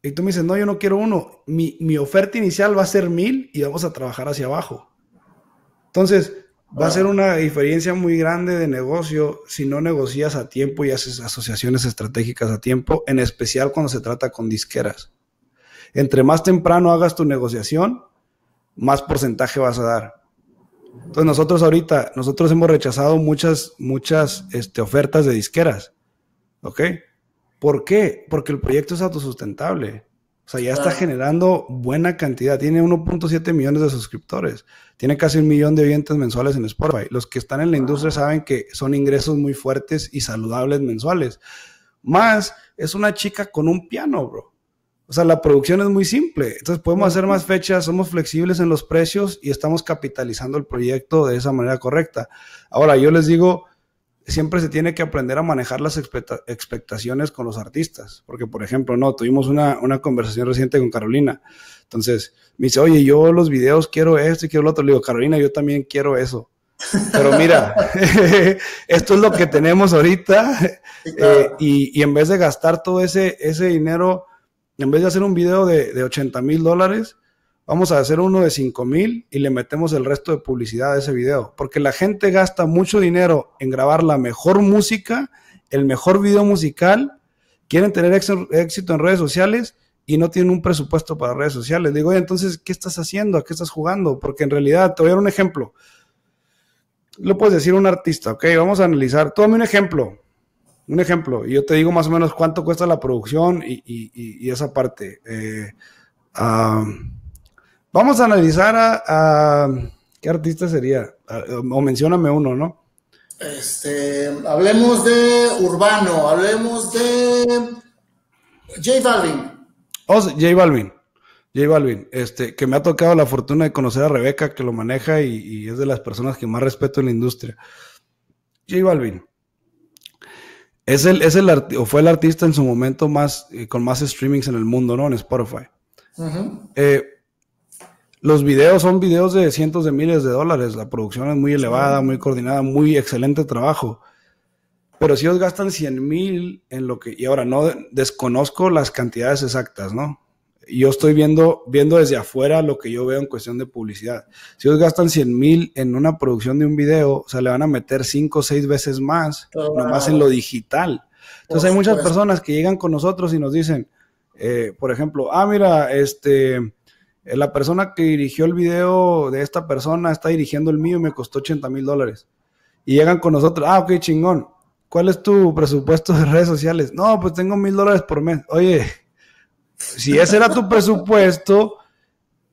y tú me dices, no, yo no quiero uno. Mi, oferta inicial va a ser mil y vamos a trabajar hacia abajo. Entonces, va a ser una diferencia muy grande de negocio si no negocias a tiempo y haces asociaciones estratégicas a tiempo, en especial cuando se trata con disqueras. Entre más temprano hagas tu negociación, más porcentaje vas a dar. Entonces nosotros ahorita, nosotros hemos rechazado muchas, muchas este, ofertas de disqueras, ¿ok? ¿Por qué? Porque el proyecto es autosustentable. O sea, ya está generando buena cantidad. Tiene 1.7 millones de suscriptores. Tiene casi un millón de oyentes mensuales en Spotify. Los que están en la industria saben que son ingresos muy fuertes y saludables mensuales. Más, es una chica con un piano, bro. O sea, la producción es muy simple. Entonces podemos hacer más fechas, somos flexibles en los precios y estamos capitalizando el proyecto de esa manera correcta. Ahora, yo les digo, siempre se tiene que aprender a manejar las expectaciones con los artistas. Porque, por ejemplo, no, tuvimos una, conversación reciente con Carolina. Entonces, me dice, oye, yo los videos quiero esto y quiero lo otro. Le digo, Carolina, yo también quiero eso. Pero mira, esto es lo que tenemos ahorita. Eh, y, en vez de gastar todo ese, ese dinero, en vez de hacer un video de, de 80 mil dólares, Vamos a hacer uno de 5 mil y le metemos el resto de publicidad a ese video. Porque la gente gasta mucho dinero en grabar la mejor música, el mejor video musical, quieren tener éxito en redes sociales y no tienen un presupuesto para redes sociales. Digo, oye, entonces, ¿qué estás haciendo? ¿A qué estás jugando? Porque en realidad, te voy a dar un ejemplo. Lo puedes decir un artista, ok, vamos a analizar. Tómame un ejemplo, un ejemplo, y yo te digo más o menos cuánto cuesta la producción y, esa parte. Eh, Vamos a analizar a, ¿qué artista sería? o mencióname uno, ¿no? Este, hablemos de Urbano, hablemos de J Balvin. Oh, J Balvin. J Balvin, este, que me ha tocado la fortuna de conocer a Rebeca, que lo maneja y, es de las personas que más respeto en la industria. J Balvin. Es el, es el o fue el artista en su momento más, eh, con más streamings en el mundo, ¿no? En Spotify. Ajá. Los videos son videos de cientos de miles de dólares. La producción es muy elevada, muy coordinada, muy excelente trabajo. Pero si ellos gastan 100 mil en lo que... Y ahora, no desconozco las cantidades exactas, ¿no? Yo estoy viendo, viendo desde afuera lo que yo veo en cuestión de publicidad. Si ellos gastan 100 mil en una producción de un video, o sea, le van a meter 5 o 6 veces más, nomás en lo digital. Entonces hay muchas personas que llegan con nosotros y nos dicen, eh, por ejemplo, ah, mira, este eh, la persona que dirigió el video de esta persona está dirigiendo el mío y me costó 80 mil dólares. Y llegan con nosotros, ah, ok, chingón. ¿Cuál es tu presupuesto de redes sociales? No, pues tengo mil dólares por mes. Oye, si ese era tu presupuesto,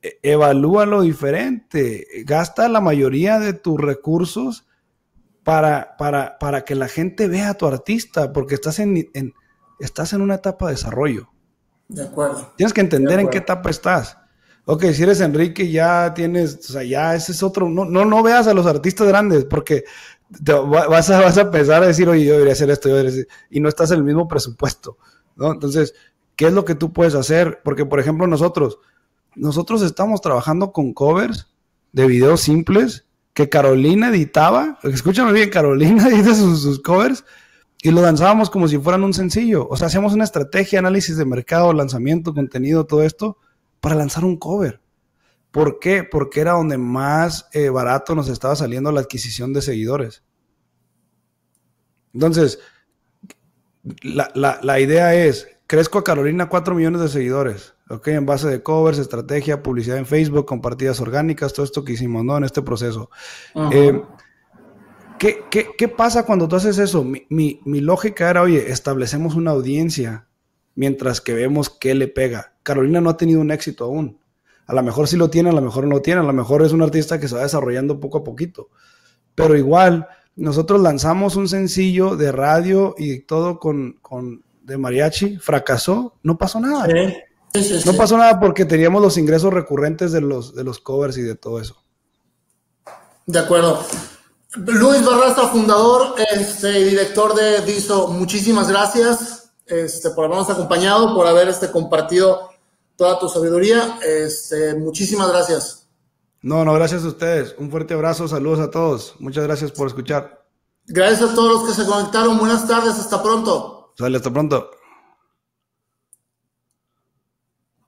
e-, evalúa lo diferente. Gasta la mayoría de tus recursos para, para, para que la gente vea a tu artista, porque estás en, en estás en una etapa de desarrollo. De acuerdo. Tienes que entender en qué etapa estás ok, si eres Enrique, ya tienes, o sea, ya ese es otro, no, no, no veas a los artistas grandes, porque vas, a, vas a empezar a decir, oye, yo debería hacer esto, yo y no estás en el mismo presupuesto, ¿no? Entonces, ¿qué es lo que tú puedes hacer? Porque, por ejemplo, nosotros, nosotros estamos trabajando con covers de videos simples que Carolina editaba, escúchame bien, Carolina edita sus, sus covers, y lo lanzábamos como si fueran un sencillo. O sea, hacíamos una estrategia, análisis de mercado, lanzamiento, contenido, todo esto, para lanzar un cover. ¿Por qué? Porque era donde más eh, barato nos estaba saliendo la adquisición de seguidores. Entonces, la, idea es, crezco a Carolina 4 millones de seguidores, ¿ok? En base de covers, estrategia, publicidad en Facebook, compartidas orgánicas, todo esto que hicimos, ¿no? En este proceso. Eh, ¿qué, pasa cuando tú haces eso? Mi, mi lógica era, oye, establecemos una audiencia mientras que vemos qué le pega. Carolina no ha tenido un éxito aún. A lo mejor sí lo tiene, a lo mejor no lo tiene, a lo mejor es un artista que se va desarrollando poco a poquito. Pero igual, nosotros lanzamos un sencillo de radio y todo con, de mariachi, fracasó, no pasó nada. No pasó nada porque teníamos los ingresos recurrentes de los, de los covers y de todo eso. De acuerdo. Luis Barrasa fundador este, director de DISO, muchísimas gracias. Este, por habernos acompañado, por haber este, compartido toda tu sabiduría. Este, muchísimas gracias. No, no, gracias a ustedes. Un fuerte abrazo, saludos a todos. Muchas gracias por escuchar. Gracias a todos los que se conectaron. Buenas tardes, hasta pronto. Sale, hasta pronto.